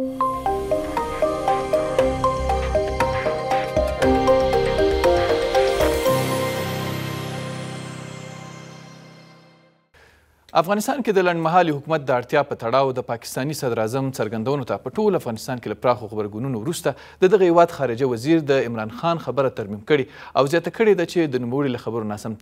you افغانستان کې د لنډمحالي حکومت د اړتیا په تړاو د پاکستاني صدراعظم څرګندونو ته په ټول افغانستان کې له پراخو غبرګونونو وروسته د دغه هیواد خارجه وزیر د عمران خان خبره ترمیم کړې او زیاته کړې ده چې د نوموړي له خبرو ناسم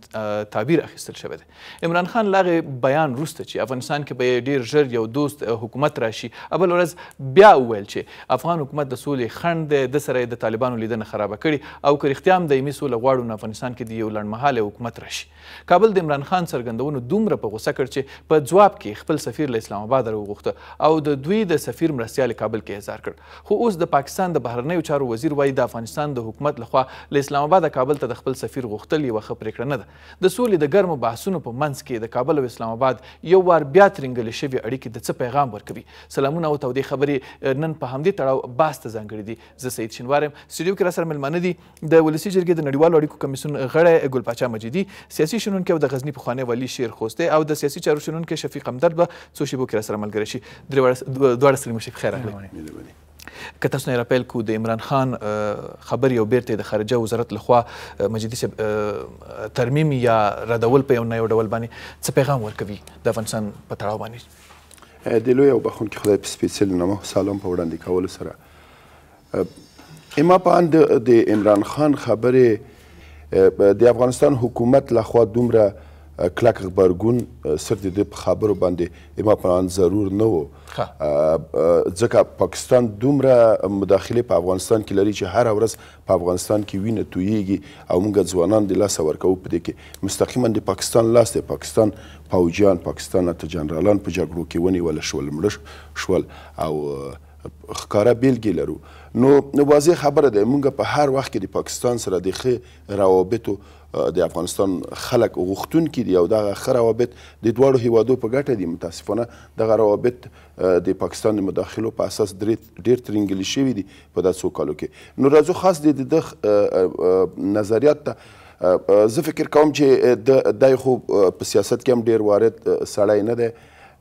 تعبیر اخیستل شوی دی عمران خان له بیان وروسته چې افغانستان کې به ډیر ژر یو دوست حکومت راشي بل ورځ بیا وویل چې افغان حکومت د سولې خنډ دی د سره د طالبانو لیدنه خرابه کړې او که رښتیا هم دایمي سوله غواړو نو افغانستان کې د یو لنډمحاله حکومت راشي کابل د عمران خان څرګندونو دومره په غوسه کړ چې چې په ځواب کې خپل سفیر له اسلام آباد راوغوښته او د دوی د سفیر مرستیال کابل کې احضار کړ خو اوس د پاکستان د بهرنیو چارو وزیر وایي د افغانستان د حکومت لخوا له اسلام آباد کابل ته د خپل سفیر غوښتل یوه ښه پرېکړه نه ده د سولې د ګرمو بحثونو په منځ کې د کابل او اسلام آباد یو وار بیا ترنګلې شوې اړیکې د څه پیغام ورکوي سلامونه او تودې خبرې نن په همدې تړاو باز ته ځانګړې دي زه سید شینوار یم سټوډیو کې راسره میلمانه دي د ولسي جرګې د نړیوالو اړیکو کمیسیون غړی ګل پاچا مجیدي سیاسي شنونکي او د غزني پخوانی والي شیر خوستی او د سیاسي چارو چارو شنونکی شفیق همدرد به څو شیبو کې راسره ملګری شي دواړه سلیم شي خیر اخلي که تاسو نه راپیل کو د عمران خان خبر یو بیرته د خارجه وزارت لخوا مجدي صاحب ترمیم یا ردول په یو نه یو ډول باندې څه پیغام ورکوي د افغانستان په تړاو باندې د لوی او بخونکي خدای په سپیڅل نامه سلام په وړاندې کولو سره اما په اند د عمران خان خبرې د افغانستان حکومت لخوا دومره کلک غبرګون سر د دې په خبرو باندې ما په ان ضرور نه و ځکه پاکستان دومره مداخله په افغانستان کې لري چې هر ورځ په افغانستان کې وینه تویږي او موږ ځوانان د لاس ورکو په دې کې مستقیما د پاکستان لاس دی پاکستان پوجیان پاکستان ته جنرالان په جګړو کې ونیول شول مړ شول او خکاره بیلګې لرو نو واضح خبره ده موږ په هر وخت کې د پاکستان سره د ښه روابطو د افغانستان خلک غوښتون کې دی او دغه ښه روابط د دواړو هیوادو په ګټه دي متاسفانه دغه روابط د پاکستان د مداخلو په اساس ډېر ترینګلي شوي دي په داسو کالو کې نو راځو خاص د د نظریات ته زه فکر کوم چې د خو په سیاست کې هم ډېر وارد سړی نه دی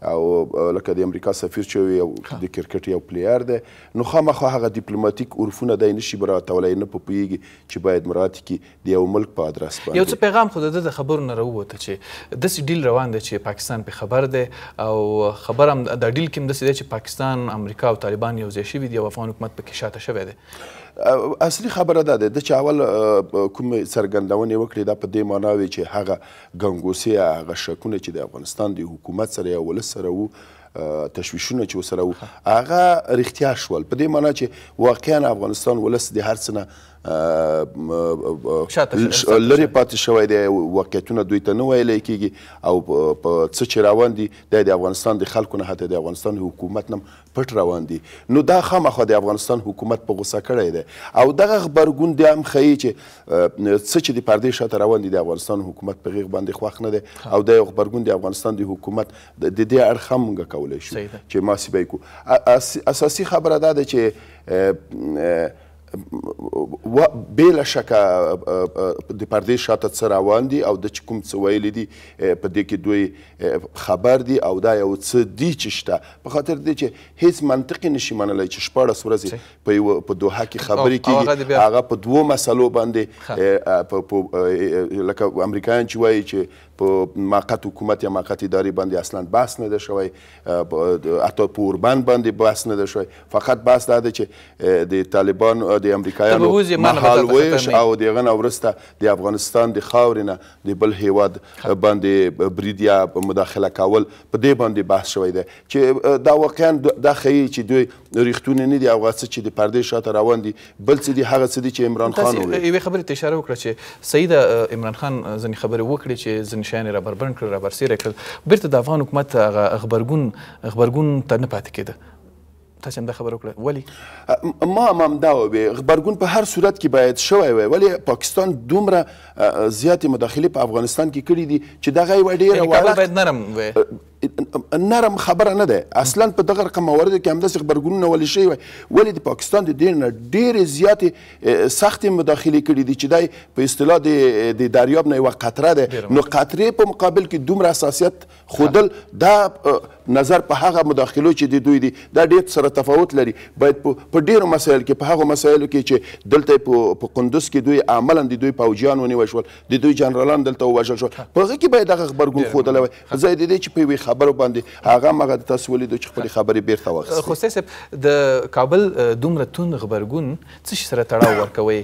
او لکه د امریکا سفیر چې یو د کرکټ یو پلیئر دی نو خامخا هغه ډیپلوماټیک عرفونه دی نشي براتولای نه په پویږي چې باید مراد کی د یو ملک په ادرس باندې یو څه پیغام خو د خبرو نه راووته چې د ډیل روان دی چې پاکستان په خبر دی او خبر هم د ډیل کې هم د چې پاکستان امریکا او طالبان یو ځای شوي دي او افغان حکومت پکې شاته شوی دی اصلي خبره ده د چې اول کوم سرګندونې وکړې دا په دې معنا وي چې هغه ګنګوسي هغه شکونه چې د افغانستان د حکومت سره یا ولس سره وو تشویشونه چې وسره وو هغه رښتیا شول په دې معنا چې واقعا افغانستان ولس د هر څه نه لری پاتې شوی دی واقعیتونه دوی ته نه ویلی کېږي او په څه چې روان دي دا د افغانستان د خلکو نه حتی د افغانستان حکومت نه پټ روان دي نو دا خامخا د افغانستان حکومت په غوسه کړی دی او دغه غبرګون دی هم ښیي چې څه چې د پردې شاته روان دي د افغانستان حکومت په غیغ باندې خوښ نه دی او دا یو غبرګون د افغانستان د حکومت د دې اړخ هم موږ کولی شو چې ماسیبه یې کړو اساسي خبره دا ده چې و به لشک د پردې شاته سره روان دي او د کوم څه ویل دي په دې کې دوی خبر دي او دا یو څه دي چې شته په خاطر دې چې هیڅ منطقي نشي منلای چې شپاړس ورځې په په دوه کې خبرې کیږي هغه په دوو مسلو باندې لکه امریکایان چې وایي چې په موقت حکومت یا موقت ادارې باندې اصلا بحث نه ده شوی حتی په اوربند باندې بحث نه ده شوی فقط بحث دا ده چې د طالبان د امریکایانو محل ویش او د هغه نه وروسته د افغانستان د خاورې نه د بل هیواد باندې برید یا مداخله کول په دې باندې بحث شوی ده چې دا واقعا دا ښیي چې دوی ریښتونې نه دي او هغه څه چې د پردې شاته روان دي بل څه دي هغه څه دي چې عمران خان وویل یوې خبرې ته اشاره وکړه چې صحیح ده عمران خان ځینې خبرې وکړې چې ځینې شیان را بربرن کړل را برسیره کړل بیرته د افغان حکومت خبرګون خبرګون ته نه پاتې کېده تاسو هم دا خبره وکړه ولی ما هم دا وی خبرګون په هر صورت کې باید شوی وي ولی پاکستان دومره زیاتې مداخله په افغانستان کې کړې دي چې دغه یو ډیره واړه باید نرم وي نرم خبره نه ده اصلا په دغه رقم مواردو کې همداسې خبرګونونه ولې شوي وای ولې د پاکستان د دې نه ډېرې زیاتې سختې مداخلې کړي دي چې دی په اصطلاح د د دریاب نه یوه قطره ده نو قطرې په مقابل کې دومره حساسیت ښودل دا نظر په هغه مداخلو چې د دوی دي دا ډېر سره تفاوت لري باید په ډېرو مسایلو کې په هغو مسایلو کې چې دلته په قندوز کې دوی عملا د دوی پوجیان ونیول شول د دوی جنرالان دلته ووژل شول په هغه کې باید دغه خبرګون ښودلی وای ځای د دې چې په یوې خبرو باندې هغه مغه تاسو ولید چې خپل خبرې بیرته واخیستې خو سیسب د کابل دومره تون خبرګون څه سره تړاو ورکوي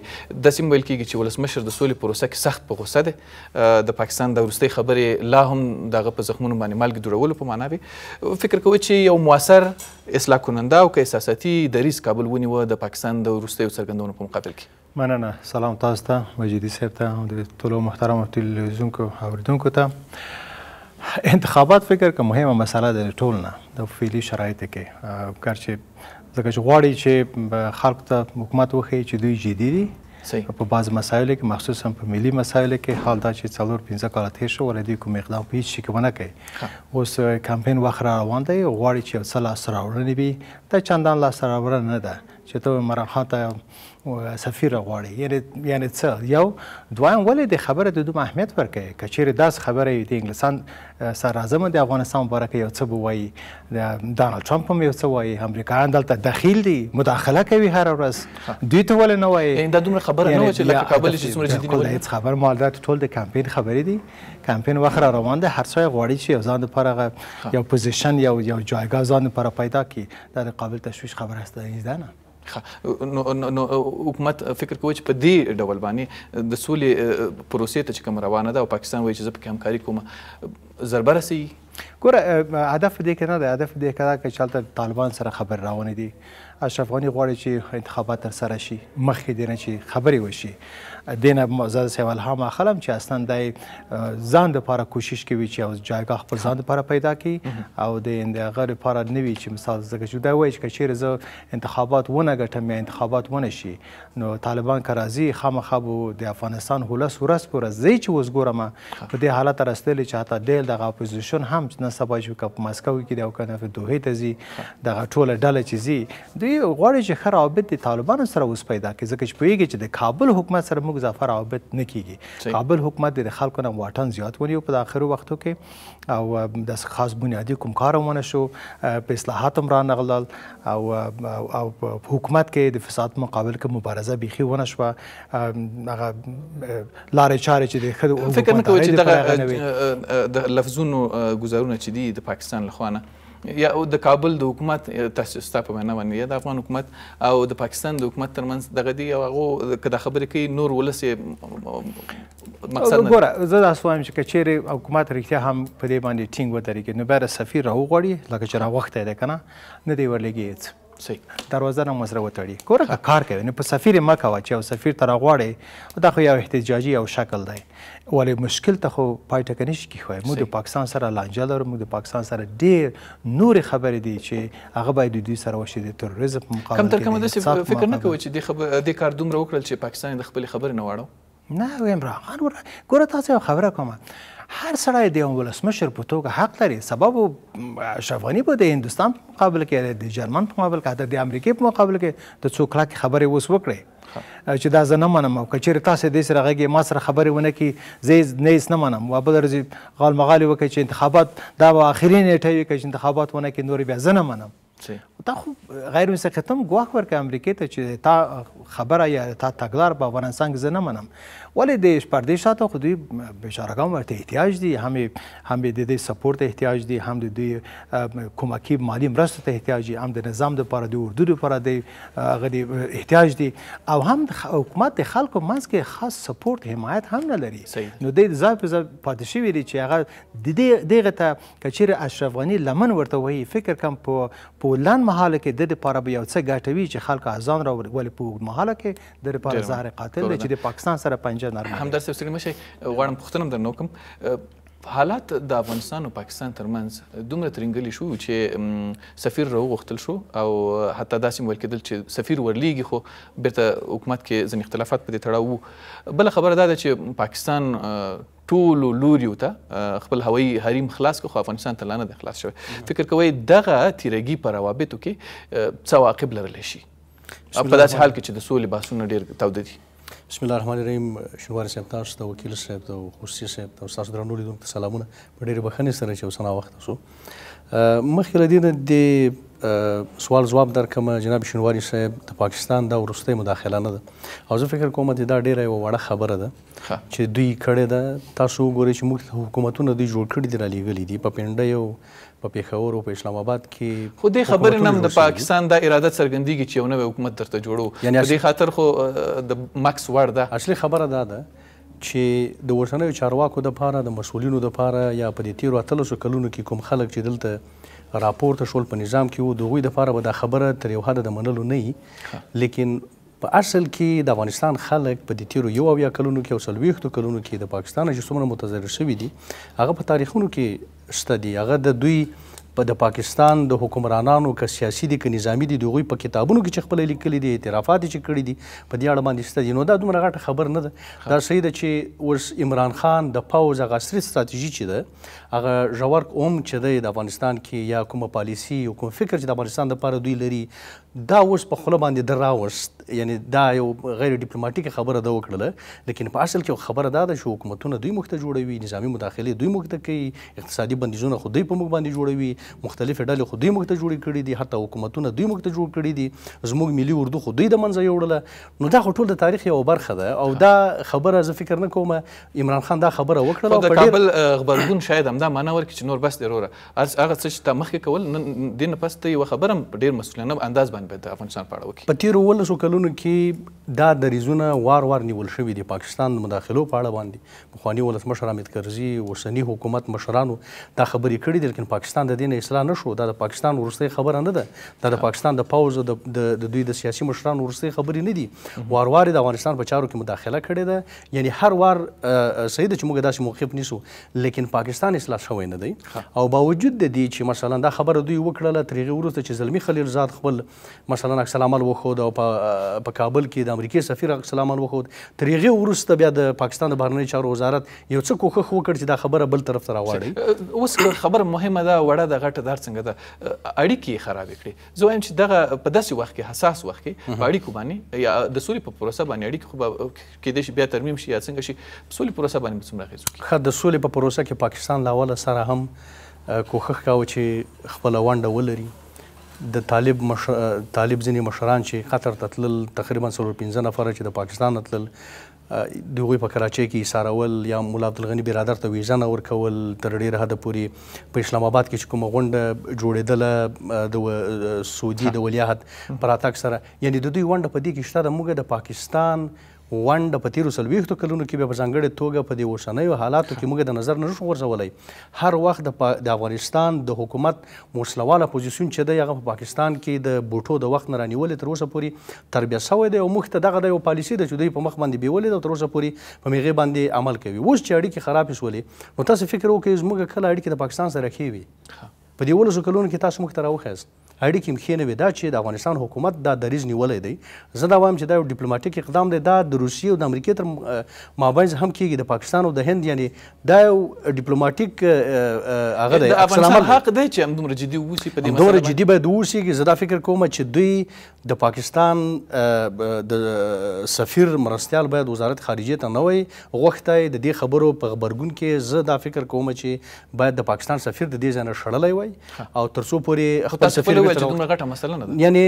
د سیمویل کېږي چې ولسمشر د سولې پروسه کې سخت په غوسه دی د پاکستان د ورستۍ خبرې لا هم دغه په زخمونو باندې مالګې جوړولو په معنا وي فکر کوي چې یو موثر اصلاح کننده او که احساساتي دریز کابل ونیوه د پاکستان د وروستیو څرګندونو په مقابل کې مننه سلام تاسو ته مجیدي صاحب ته او د ټولو محترمو تلویزیونکو اوریدونکو ته انتخابات فکر کوم مهمه مسله ده ټول نه د فعلی شرایطو کې کار چې ځکه چې غواړي چې خلق ته حکومت وخی چې دوی جدي دي په بعض مسایلو کې مخصوصا په ملي مسایلو کې حال دا چې څلور پنځه کاله تیر شو ولې کوم اقدام په هیڅ شي کې ونه کوي اوس کمپین وخت را روان دی غواړي چې څه لاسته راوړنې وي دا چندان لاسته راوړنه نه ده چې ته مراحت سفیر غواړي یعنی یعنی څه یو دویم ولې د خبره د دوم اهمیت ورکوي که چیرې داس خبره وي د انګلستان سرراعظم د افغانستان مبارک یو څه بوایي ډانلډ ټرمپ هم یو څه وایي امریکایان دلته دخیل دي مداخله کوي هر ورځ دوی ته ولې نه وایي یعنی دا دومره خبره نه و چې لکه کابل چې څومره جدي نیولې هیڅ خبر مال دا ټول د کمپین خبرې دي کمپین وخت را روان ده هر څوک غواړي چې ځان لپاره یو پوزیشن یو یو جایګاه ځان لپاره پیدا کړي دا د قابل تشویش خبره است نه نو نو حکومت فکر کوي چې په دې ډول باندې د سولې پروسې ته چې کوم روانه ده او پاکستان وایي چې زه پکې همکاري کوم ضربه رسوي ګوره هدف دې کې نه دی هدف دې کې دا چې چلته طالبان سره خبر روان دي اشرف غني غواړي چې انتخابات تر سره شي مخکې دې نه چې خبرې وشي دینه زاد سه الهام اخلم چې اصلا د ځان لپاره کوشش کوي چې او جایګاه خپل ځان لپاره پیدا کړي او د هغه لپاره نوي چې مثال زکه چې دا وایي چې چیرې زه انتخابات ونه ګټم یا انتخابات ونه شي نو طالبان که راځي خامخا به د افغانستان هولس ورس پورې زی چې اوس ګورم په دې حالت راستلې چې حتی ډېر د اپوزیشن هم نه سبا چې په مسکو کې دی او کنه په دوه ته زی د ټوله ډله چې زی دوی غواړي چې خرابت د طالبانو سره اوس پیدا کړي ځکه چې پوهیږي چې د کابل حکومت سره موږ څوک ظفر عابد نه کیږي کابل حکومت د خلکو نه واټن زیات ونیو په اخرو وختو کې او د خاص بنیادی کوم کارونه شو په اصلاحات هم رانغلل او او حکومت کې د فساد مقابل کې مبارزه بيخي ونه شو هغه لارې چارې چې د خدو فکر نه کوي چې دغه د لفظونو گزارونه چې دي د پاکستان لخوا نه یا د کابل د حکومت تاسو ستاسو په معنا باندې د افغان حکومت او د پاکستان د حکومت ترمنځ دغه دی او هغه کدا خبرې کوي نور ولسې مقصد نه ګوره زه دا سوایم چې کچېره حکومت رښتیا هم په دې باندې ټینګ ودرېږي نو بیا سفیر راوغواړي لکه چې راوخته ده کنه نه دی ورلګي صحیح دروازه نه مسره وتړي ګوره که کار کوي نه په سفیر مه کوه چې یو سفیر ته راغواړې دا خو یو احتجاجي یو شکل دی ولې مشکل ته خو پای ټکی نشي کښوی موږ د پاکستان سره لانجه لرو موږ د پاکستان سره ډېر نورې خبرې دي چې هغه باید د دوی سره وشي د تروریزم په مقابل کم تر کمه داسې فکر نه کوئ چې دې کار دومره وکړل چې پاکستان د خپلې خبرې نه واړو نه ویم راغان ګوره تاسو خبره کومه هر سړی د یو ولسمشر په توګه حق لري سبب شفانی به د هندستان په مقابل کې د جرمن په مقابل کې د امریکای په مقابل کې د څو کلک خبرې اوس وکړي چې دا زه نه منم او کچیر تاسو د سره غږی ما سره خبرې ونه کی زه نه یې نه منم و بل ورځ غال مغال وکړي چې انتخابات دا به اخري نیټه وي چې انتخابات ونه کی نور بیا زه نه منم دا خو غیر مسقطم ګواښ ورکړه امریکای ته چې تا خبره یا تا تګلار په افغانستان کې زه نه منم ولی د پردې شاته خو دوی بیچارهګان ورته احتیاج دي هم هم د دې سپورت احتیاج دي هم د دوی کومکی مالی مرستو ته احتیاج دي هم د نظام د لپاره د اردو لپاره د غدي احتیاج دي او هم د حکومت د خلکو منځ کې خاص سپورت حمایت هم نه لري نو د ځای په ځای پاتې شوی دی چې هغه د دې دغه ته کچیر اشرف غنی لمن ورته وایي فکر کوم په په لن مهاله کې د لپاره به یو څه ګټوي چې خلک اذان را ولې په مهاله کې د لپاره زهر قاتل دی چې د پاکستان سره پنځه درجه نرمه همداسې استاد مشه غواړم پوښتنه درنو کوم حالات د افغانستان او پاکستان ترمنځ دومره ترنګلی شو چې سفیر راوغوښتل شو او حتی داسې ویل کېدل چې سفیر ورلیږي خو بیرته حکومت کې ځینې اختلافات په دې تړاو وو بله خبره دا ده چې پاکستان ټولو لوریو ته خپل هوایي حریم خلاص کړ خو افغانستان ته لا نه دی خلاص شوی فکر کوئ دغه تیرګي په روابطو کې څه عواقب لرلی شي په داسې حال کې چې د سولې بحثونه ډېر تاوده دي بسم الله الرحمن الرحیم شنوار صاحب تاسو ته وکیل صاحب ته خوشي صاحب ته تاسو درنو لیدونکو ته سلامونه په ډېره بخښنې سره چې اوسنه وخت وسو مخکې له دې نه د سوال جواب درکمه جناب شنواری صاحب د پاکستان دا ورستۍ مداخله نه ده او زه فکر کوم چې دا ډېره یو وړه خبره ده چې دوی کړې ده تاسو وګورئ چې موږ حکومتونه دوی جوړ کړي دي را لېږلي دي په پنډه یو په پیښور او په اسلام آباد کې خو د خبرې نم د پاکستان د اراده څرګندېږي چې یو نوی حکومت درته جوړو یعنی په دې خاطر خو د ماکس وړ ده اصلي خبره دا ده چې د ورسنیو چارواکو د پاره د مسولینو د پاره یا په دې تیرو اتلسو کلونو کې کوم خلک چې دلته راپورته شول په نظام کې وو د هغوی دپاره به دا خبره تر یو حده د منلو نه لیکن په اصل کې د افغانستان خلک په د تیرو یو اویا کلونو کې او څلوېښتو کلونو کې د پاکستانه چې څومره متضرر شوي دي هغه په تاریخونو کې شته دي هغه د دوی په د پاکستان د حکمرانانو که سیاسي دي که نظامی دي دوی په کتابونو کې چې خپل لیکلي دي اعترافات چې کړي دي په دې اړه باندې شته دي نو دا دومره غټه خبر نه ده دا صحیح ده چې اوس عمران خان د پوز هغه عصري ستراتیژي چې ده هغه ژور اوم چې دی د افغانستان کې یا کومه پالیسي او کوم فکر چې د افغانستان لپاره دوی لري دا اوس په خوله باندې دراوست یعنی دا یو غیر ډیپلوماټیک خبره ده وکړله لیکن په اصل کې خبره دا ده چې حکومتونه دوی مخته جوړوي نظامی مداخله دوی مخته کوي اقتصادي بندیزونه خو دوی په موږ باندې جوړوي مختلفې ډلې خو دوی مخته جوړې کړې دي حتی حکومتونه دوی مخته جوړ کړې دي زموږ ملي اردو خو دوی د منځه یوړله نو دا خو ټول د تاریخ یو برخه ده او دا خبره زه فکر نه کوم عمران خان دا خبره وکړه او د کابل خبرګون شاید همدا معنا ورکړي چې نور بس دی وروره هغه څه چې تا مخکې کول دین پس ته یو خبره ډیر مسؤلانه انداز باندې د افغانستان په اړه وکړي په تیر ولسو کلو کلونو کې دا دریزونه وار وار نیول شوي دي پاکستان د مداخلو په اړه باندې پخواني ولسمشر حامد کرزي اوسني حکومت مشرانو دا خبرې کړې دي لیکن پاکستان د دې نه اصلاح نه شو دا د پاکستان وروستۍ خبره نه ده دا د پاکستان د پوز د دوی د سیاسي مشرانو وروستۍ خبرې نه دي وار وار د افغانستان په چارو کې مداخله کړې ده یعنی هر وار صحیح ده چې موږ داسې موقف نیسو لیکن پاکستان اصلاح شوی نه دی او باوجود د دې چې مثلا دا خبره دوی وکړله تر هغې وروسته چې زلمي خلیل زاد خپل مثلا عکس العمل وښود او په په کابل کې د امریکای سفیر سلامان وخود تر هغه وروسته بیا د پاکستان د بهرنی چارو وزارت یو څه کوښښ وکړ چې دا خبره بل طرف ته راوړي اوس خبر مهمه ده وړه د غټه دار څنګه ده اړیکې خراب کړي زه وایم چې دغه په داسې وخت کې حساس وخت کې په اړیکو باندې یا د سولې په پروسه باندې اړیکې خو کېدای شي بیا ترمیم شي یا څنګه شي سولې پروسه باندې څومره اغېز وکړي ښه د سولې په پروسه کې پاکستان له اوله سره هم کوښښ کاوه چې خپله ونډه ولري د طالب مش... طالب ځینې مشران چې قطر ته تلل تقریبا څلور پنځه نفره چې د پاکستان تلل د هغوی په کراچۍ کې ایسارول یا مولا عبدالغني برادر ته ویزه نه ورکول تر ډېره حده پورې په اسلام آباد کې چې کومه غونډه جوړېدله د سعودي د ولیاحت په راتګ سره یعنې د دوی ونډه په دې کې شته د موږ د پاکستان ونډه په تیرو څلوېښتو کلونو کې بیا په ځانګړې توګه په دې اوسنیو حالاتو کې موږ د نظر نه شو غورځولی هر وخت د افغانستان د حکومت موسلواله پوزیسیون چې دی هغه په پاکستان کې د بوټو د وخت نه رانیولې تر اوسه پورې تربیه شوی دی او موږ ته دغه د یو پالیسي ده چې دوی په مخ باندې بیولې ده تر اوسه پورې په هغې باندې عمل کوي اوس چې اړیکې خرابې شولې نو تاسو فکر وکړئ زموږ کله اړیکې د پاکستان سره ښې وي په دې ولسو کلونو کې تاسو موږ ته راوښیاست اړیکې هم ښې نه وې دا چې د افغانستان حکومت دا دریز نیولی دی زه دا وایم چې دا یو ډیپلوماټیک اقدام دی دا د روسیې او د امریکې تر مابینځ هم کېږي د پاکستان او د هند یعنی دا یو ډیپلوماټیک هغه دی افغانستان حق دی چې همدومره جدي واوسي په دې مسله همدومره جدي باید واوسیږي زه دا فکر کوم چې دوی د پاکستان د سفیر مرستیال باید وزارت خارجه ته نه وای غوښتی د دې خبرو په غبرګون کې زه دا فکر کوم چې باید د پاکستان سفیر د دې ځای نه شړلی وای او تر څو پورې خپل سفیر ویل چې دومره غټه مسله نه ده یعنی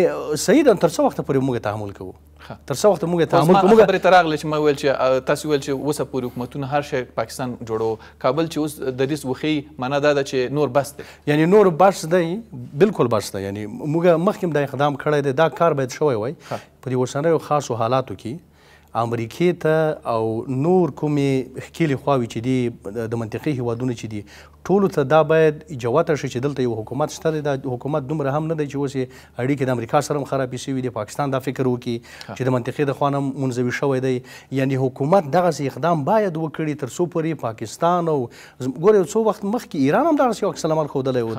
صحیح ده تر څو وخت پورې موږ تحمل کوو تر څو وخت موږ تحمل کوو موږ خبرې تراغله چې ما ویل چې تاسو ویل چې اوسه پورې حکومتونه هر شی پاکستان جوړو کابل چې اوس د دې وخی معنا دا ده چې نور بس دی یعنی نور بس دی بالکل بس دی یعنی موږ مخکې د اقدام کړی دی دا کار باید شوی وای په دې اوسنیو خاصو حالاتو کې امریکې ته او نور کومې ښکېلې خواوې چې دي د منطقې هیوادونه چې دي ټولو ته دا باید جوته شي چې دلته یو حکومت شته دی دا حکومت دومره هم نه دی چې اوس یې اړیکې د امریکا سره هم خرابې شوي دي پاکستان دا فکر وکړي چې د منطقې د خوانه منځوي شوی دی یعنی حکومت دغسې اقدام باید وکړي تر څو پورې پاکستان او ګوره څو وخت مخکې ایران هم دغسې یو عکس العمل ښودلی و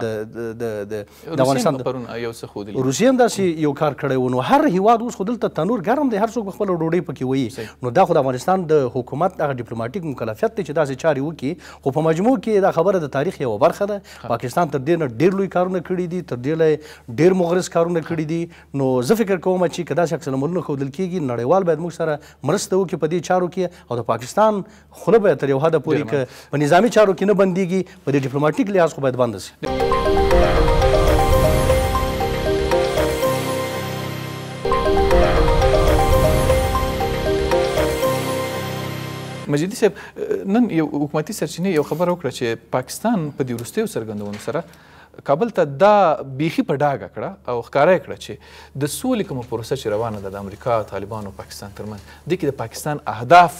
د افغانستان روسیې هم داسې یو کار کړی و نو هر هیواد اوس خو دلته تنور ګرم دی هر څوک خپله ډوډۍ پکې وایي نو دا خو د افغانستان د حکومت هغه ډیپلوماټیک مکلفیت دی چې داسې چارې وکړي خو په مجموع کې دا خبره د د تاریخ یو برخه ده پاکستان تر دې نه ډیر لوی کارونه کړی دي تر دې ډیر مغرض کارونه کړی دي نو زه فکر کوم چې کدا شخص نمونه خودل کیږي نړیوال باید موږ سره مرسته وکړي په دې چارو کې او د پاکستان خوله به تر یو حد پورې په نظامی چارو کې نه بنديږي په ډیپلوماټیک لحاظ خو باید بند شي مجیدي صاحب نن یو حکومتي سرچینې یو خبره وکړه چې پاکستان په دې وروستیو څرګندونو سره کابل ته دا بیخي په ډاګه کړه او ښکاره یې کړه چې د سولې کومه پروسه چې روانه ده د امریکا طالبانو پاکستان ترمنځ دې کې د پاکستان اهداف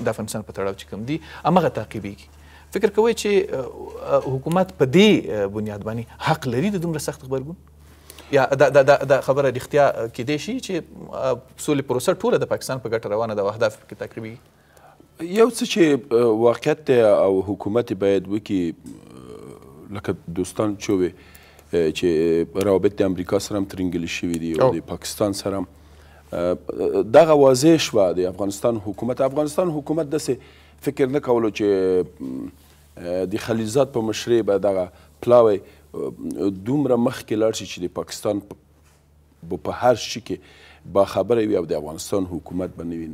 د افغانستان په تړاو چې کوم دي همغه تعقیبیږي فکر کوئ چې حکومت په دې بنیاد باندې حق لري د دومره سخت غبرګون یا دا دا دا, دا خبره رښتیا کیدای شي چې سولې پروسه ټوله د پاکستان په ګټه روانه ده او اهداف کې تقریبي یو څه چې واقعیت دی او حکومت باید وکړي لکه دوستان چوي چې روابط د امریکا سره هم ترنګلي شوي دي او د پاکستان سره هم دغه واضح شوه د افغانستان حکومت افغانستان حکومت داسې فکر نه کولو چې د خلیلزاد په مشرۍ به دغه پلاوی دومره مخکې لاړ شي چې د پاکستان په هر شي کې با خبر وي او د افغانستان حکومت به نه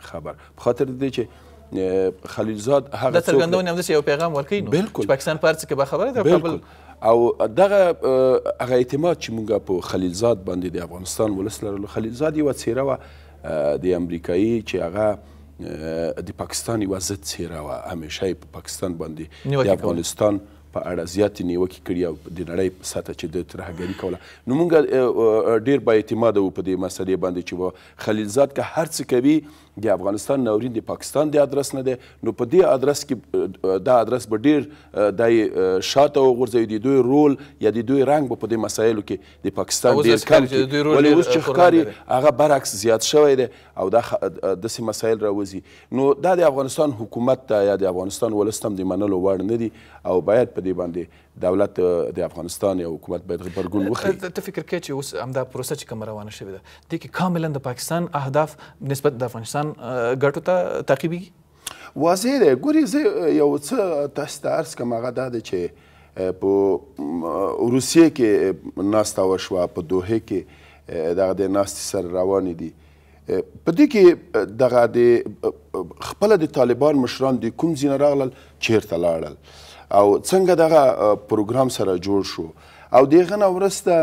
خبر په خاطر دې چې خلیل زاد هغه د څرګندونې هم یو پیغام ورکوي نو چې پاکستان په هر څه کې به خبره ده کابل او دغه هغه اعتماد چې مونږ په خلیل زاد باندې د افغانستان ولس لرلو خلیل زاد یوه څیره وه د امریکایي چې هغه د پاکستان یوه ضد څیره وه همیشه یې په پاکستان باندې د افغانستان په اړه زیاتې نیوکې کړي او د نړۍ سطح چې د ترهګري کوله نو موږ ډېر بااعتماده وو په دې مسلې باندې چې خلیلزاد که هر څه کوي د افغانستان ناورین د پاکستان د ادرس نه دی نو په دې ادرس کې دا ادرس به ډیر د شاته وغورځوي د دوی رول یا د دوی رنګ به په دې مسایلو کې د پاکستان ډیر کم ولې اوس چې ښکاري هغه برعکس زیات شوی دی او دا داسې مسایل راوځي نو دا د افغانستان حکومت ته یا د افغانستان ولس ته هم د منلو وړ نه دي او باید په دې باندې دولت د افغانستان یا حکومت باید غبرګون وخی ته فکر کوي چې اوس همدا پروسه چې کوم روانه شوې ده د کې کاملا د پاکستان اهداف نسبت د افغانستان ګټو ته تعقیبېږي واضح دی ګوري زه یو څه تاسو ته عرض کوم هغه دا دی چې په روسیې کې ناسته وشوه په دوحې کې دغه د ناستې سره روانې دي په دې کې دغه د خپله د طالبان مشران د کوم ځینه راغلل چیرته لاړل او څنګه دغه پروګرام سره جوړ شو او دغه نه ورسته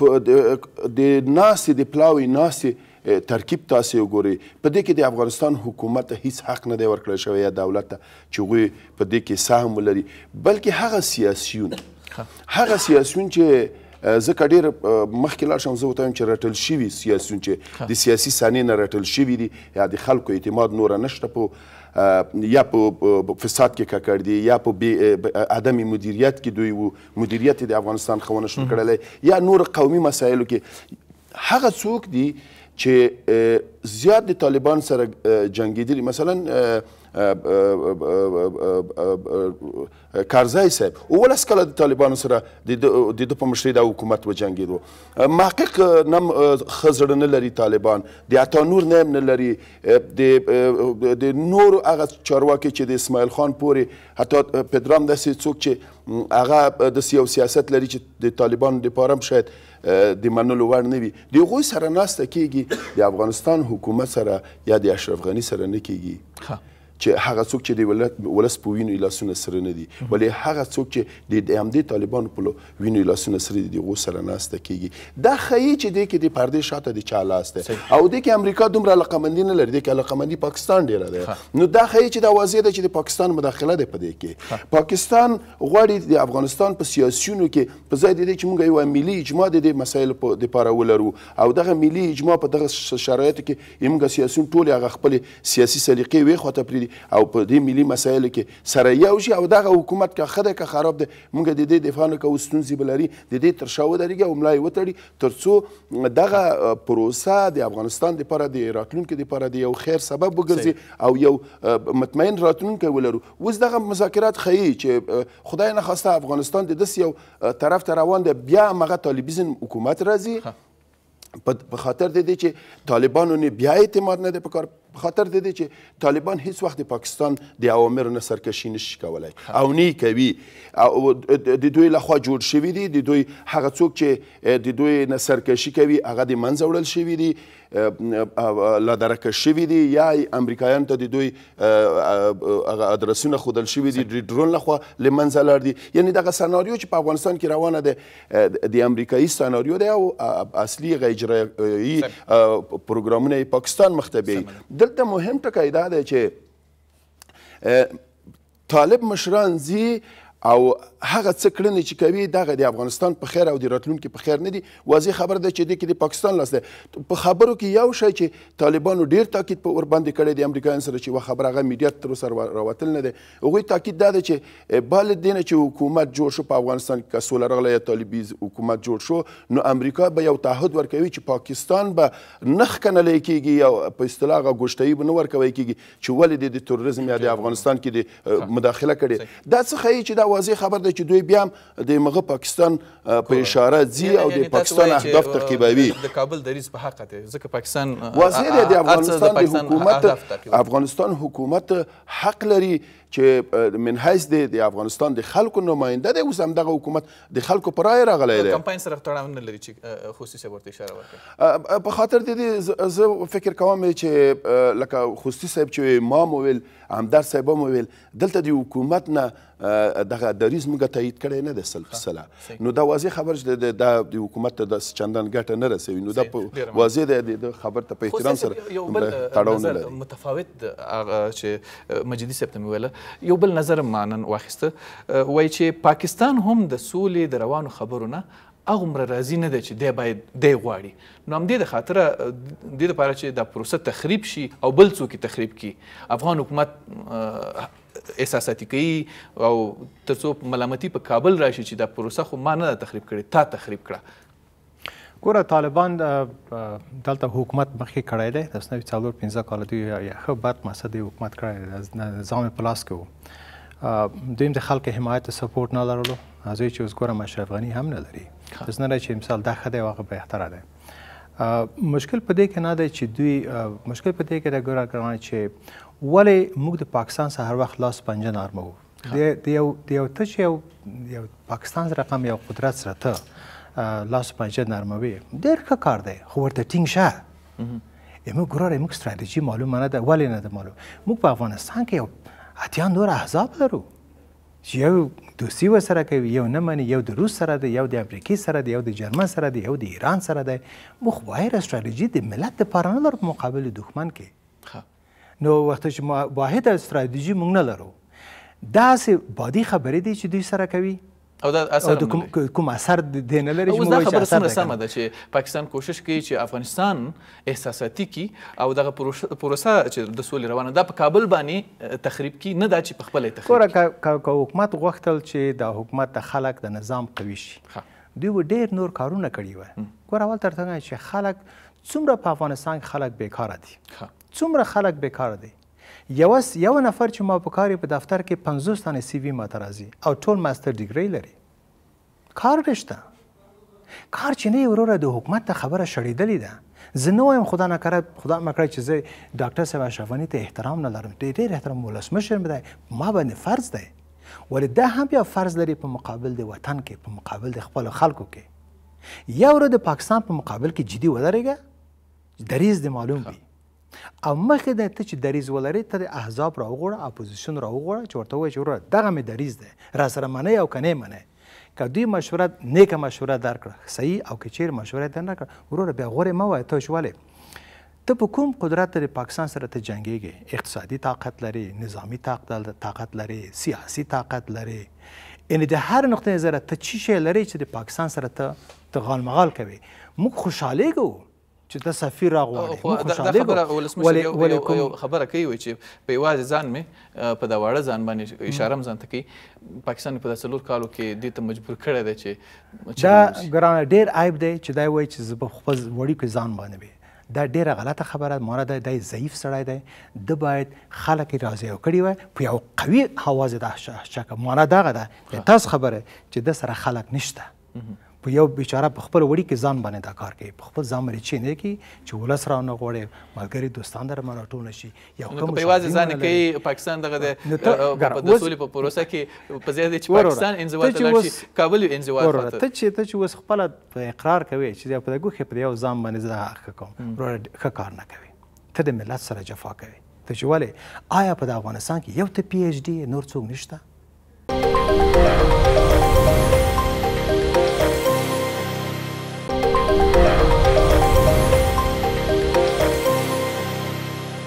د ناسې د پلاوي ناسې ترکیب تاسو وګورئ په دې کې د افغانستان حکومت هیڅ حق نه دی ورکړل شوی یا دولت ته چې هغوی په دې کې سهم ولري بلکې هغه سیاسیون هغه سیاسیون چې زکه ډیر مخکې لاړ شم زه ورته وایم چې رټل شوي سیاسیون چې د سیاسي صحنې نه رټل شوي دي یا د خلکو اعتماد نوره نشته په یا په فساد کې ککړ دي یا په عدم مدیریت کې دوی وو مدیریت د افغانستان خونه شروع کړلې یا نور قومي مسایلو کې هغه څوک دي چې زیات د طالبان سره جنگیدلی مثلا کارزای صاحب اولس کله د طالبانو سره د د په مشرۍ د حکومت وجنګېدو محقق نم خزړه نه لري طالبان د عطا نور نیم نه لري د د نور هغه چارواکي چې د اسماعیل خان پورې حتی پدرام داسې څوک چې هغه د سیاو سیاست لري چې د طالبانو د پاره شاید د منلو وړ نه وي د هغوی سره ناسته کیږي د افغانستان حکومت سره یا د اشرف غني سره نه کیږي چې هغه څوک چې د ولایت ولس په وینو لاسونه سره نه دي ولې هغه څوک چې د همدې طالبانو په وینو لاسونه سره دي غو سره ناشته کیږي دا خایي چې د کې د پردې شاته د چا لاس ده او د کې امریکا دومره لقمندي نه لري د کې لقمندي پاکستان ډیره ده نو دا خایي چې دا وضعیت چې د پاکستان مداخله ده په دې کې پاکستان غواړي د افغانستان په سیاسيونو کې په ځای د دې چې موږ یو ملي اجماع د دې مسایل په د پاره ولرو او دغه ملي اجماع په دغه شرایطو کې موږ سیاسيون ټول هغه خپل سیاسي سلیقې وي خو ته پریدي کې او په دې ملي مسایلو کې سره یو شي او دغه حکومت که ښه دی که خراب دی موږ د دې دفاع نه کوو ستونزې به لري د دې تر شا ودرېږي او ملا یې وتړي تر څو دغه پروسه د افغانستان دپاره د راتلونکي دپاره د یو خیر سبب وګرځي او یو مطمئن راتلونکی ولرو اوس دغه مذاکرات ښیي چې خدای نه خواسته افغانستان د داسې یو طرف ته روان دی بیا همغه طالبیزم حکومت راځي په خاطر د دې چې طالبانو نه بیا اعتماد نه دی په کار خاطر د دې چې طالبان هیڅ وخت د پاکستان د اوامر نه سرکشي نشي کولای او نه کوي او د دوی لخوا جوړ شوي دي د دوی هغه څوک چې د دوی نه سرکشي کوي هغه د منځ وړل شوي دي لادرکه شوي دي یا امریکایان ته د دوی هغه ادرسونه خودل شوي دي د ډرون لخوا له منځه لاړ دي یعنی دغه سناریو چې په افغانستان کې روانه ده د امریکایي سناریو دی او اصلي غیر اجرایي پروګرامونه پاکستان مختبي دلته مهم ټکی دا دی چې طالب مشران زی او هغه څه کړنې چې کوي دغه د افغانستان په خیر او د راتلونکي په خیر نه دي واضح خبر ده چې د کې د پاکستان لاس ده په خبرو کې یو شی چې طالبانو ډیر تاکید په ور باندې کړی دی امریکایان سره چې و خبره هغه میډیا تر سره راوتل نه دي هغوی تاکید دا ده چې بل دین چې حکومت جوړ شو په افغانستان کې کسول راغله یا طالبي حکومت جوړ شو نو امریکا به یو تعهد ورکوي چې پاکستان به نخ کنل کېږي یا په اصطلاح غوښتي به نو ورکوي کېږي چې ولې د تروریزم یا د افغانستان کې د مداخله کړي دا څه خایي چې دا واضح خبر ده ده چې دوی بیا هم د مغه پاکستان په اشاره ځي او د پاکستان اهداف تعقیبوي د کابل دریز په حق ته ځکه پاکستان وزیر د افغانستان د حکومت افغانستان حکومت حق لري چې من حیث د افغانستان د خلکو نماینده دی اوس هم دغه حکومت د خلکو پر رای راغلی دی کمپاین سره تړاو نه لري چې خوسي صاحب ورته اشاره وکړي په خاطر د دې زه فکر کوم چې لکه خوسي صاحب چې ما مو ویل همدر صاحب مو ویل دلته د حکومت نه دغه دریز موږ تایید کړی نه دی سل فیصله نو دا واضح خبر چې د حکومت ته د چندان ګټه نه رسوي نو دا په واضح دی د خبر ته په احترام سره تړاو نه لري متفاوت چې مجدي صاحب ته مې ویله یو بل نظر مانن واخیسته وای چې پاکستان هم د سولې د روانو خبرو نه هغومره راضي نه دی چې دی باید دی غواړي نو همدې د خاطره دې دپاره چې دا پروسه تخریب شي او بل څوک تخریب کی افغان حکومت احساساتي کوي او تر څو ملامتي په کابل راشي چې دا پروسه خو ما نه ده تخریب کړې تا تخریب کړه ګوره طالبان دلته حکومت مخکې کړی دی د اسنوي څلور پنځه کال دوی یا ښه بد مسه دی حکومت کړی دی نظام په لاس کې و دویم د خلکو حمایت سپورټ نه لرلو از چې اوس ګوره مشرف غني هم نه لري اوس نه چې مثال دا ښه دی واقع بهتره دی مشکل په دې کې نه دی چې دوی مشکل په دې کې دا ګوره ګرانه چې ولې موږ د پاکستان سره هر وخت لاس پنجه نرمو د یو د یو تش یو یو پاکستان رقم یو قدرت سره ته لاس پنجه نرموي ډېر ښه کار دی خو ورته ټینګ شه زموږ ګرار زموږ ستراتیژي معلومه نه ده ولې نه ده معلوم موږ په افغانستان کې یو اتیا نور احزاب لرو یو دوسی و سره کوي یو نه مني یو د روس سره دی یو د امریکای سره دی یو د جرمن سره دی یو د ایران سره دی موږ وایر استراتیجی د ملت لپاره نه لرو په مقابل دښمن کې نو وخت چې واحد استراتیجی موږ نه لرو دا سه بادي خبرې دي چې دوی سره کوي او دا اثر او کوم کوم اثر د نه لري چې موږ خبره سره سم ده چې پاکستان کوشش کوي چې افغانستان احساساتي کی او دغه پروسه چې د سولې روانه ده په کابل باندې تخریب کی نه دا چې په خپل تخریب کوي که حکومت غوښتل چې د حکومت د خلک د نظام قوي شي دوی و ډیر نور کارونه کړي و ګور اول تر څنګه چې خلک څومره په افغانستان خلک بیکاره دي څومره خلک بیکاره دي یو یو نفر چې ما په کار په دفتر کې 50 تنه سی وی ماته راځي او ټول ماستر ډیګری لري کار رښتا کار چې نه وروره د حکومت ته خبره شړېدلې ده زه نه وایم خدا نه کړه خدا ما کړه چې زه ډاکټر صاحب اشرفانی ته احترام نه لرم ډېر ډېر احترام ولسمشر مده ما باندې فرض ده ولې دا هم بیا فرض لري په مقابل د وطن کې په مقابل د خپل خلکو کې یو ورځ د پاکستان په پا مقابل کې جدي ودرېږه دریز دې معلوم وي او مخکې د ته چې دریز ولرې ته د احزاب راوغوړه اپوزیشن راوغوړه چې ورته ووایه چې وروره دغه مې دریز دی را سره منې او که نه منې که دوی مشوره نیکه مشوره درکړه صحیح او که چیرې مشوره در نه کړه وروره بیا غورې مه وایه ته ولې ته په کوم قدرت د پاکستان سره ته جنګیږي اقتصادي طاقت لري نظامی طاقت لري سیاسي طاقت لري یعنی د هر نقطه نظر ته چی شی لري چې د پاکستان سره ته ته غالمغال کوي موږ خوشحالېږو چې د سفیر راغواړي خو خوشاله خبره ولسمشر یو خبره کوي چې په یوازې ځان مې په دا واړه ځان باندې اشاره م ځان ته کوي پاکستان په داسلور کالو کې دې ته مجبور کړی دی چې دا ګران ډیر عیب دی چې دا وایي چې زه په خپل وړي کې ځان باندې به دا ډیره غلطه خبره مورا ده د ضعیف سړی دی د باید خلک راضی کړي وای په یو قوي حواز د شکه مورا دغه ده تاسو خبره چې د سره خلک نشته په یو بیچاره په خپل وړي کې ځان باندې دا کار کوي په خپل ځان باندې چی نه کی چې ولس را نه غوړي ملګری دوستان در منو ټول شي یو کوم په یوازې ځان کې پاکستان دغه د سولې په پروسه کې په زیاده چې پاکستان انزوا ته لاړ شي کابل انزوا ته ته چې ته چې وس خپل اقرار کوي چې په دغه خپل یو ځان باندې زه حق کوم ورور کار نه کوي ته د ملت سره جفا کوي ته چې ولې آیا په افغانستان کې یو ته پی ایچ ډی نور څوک نشته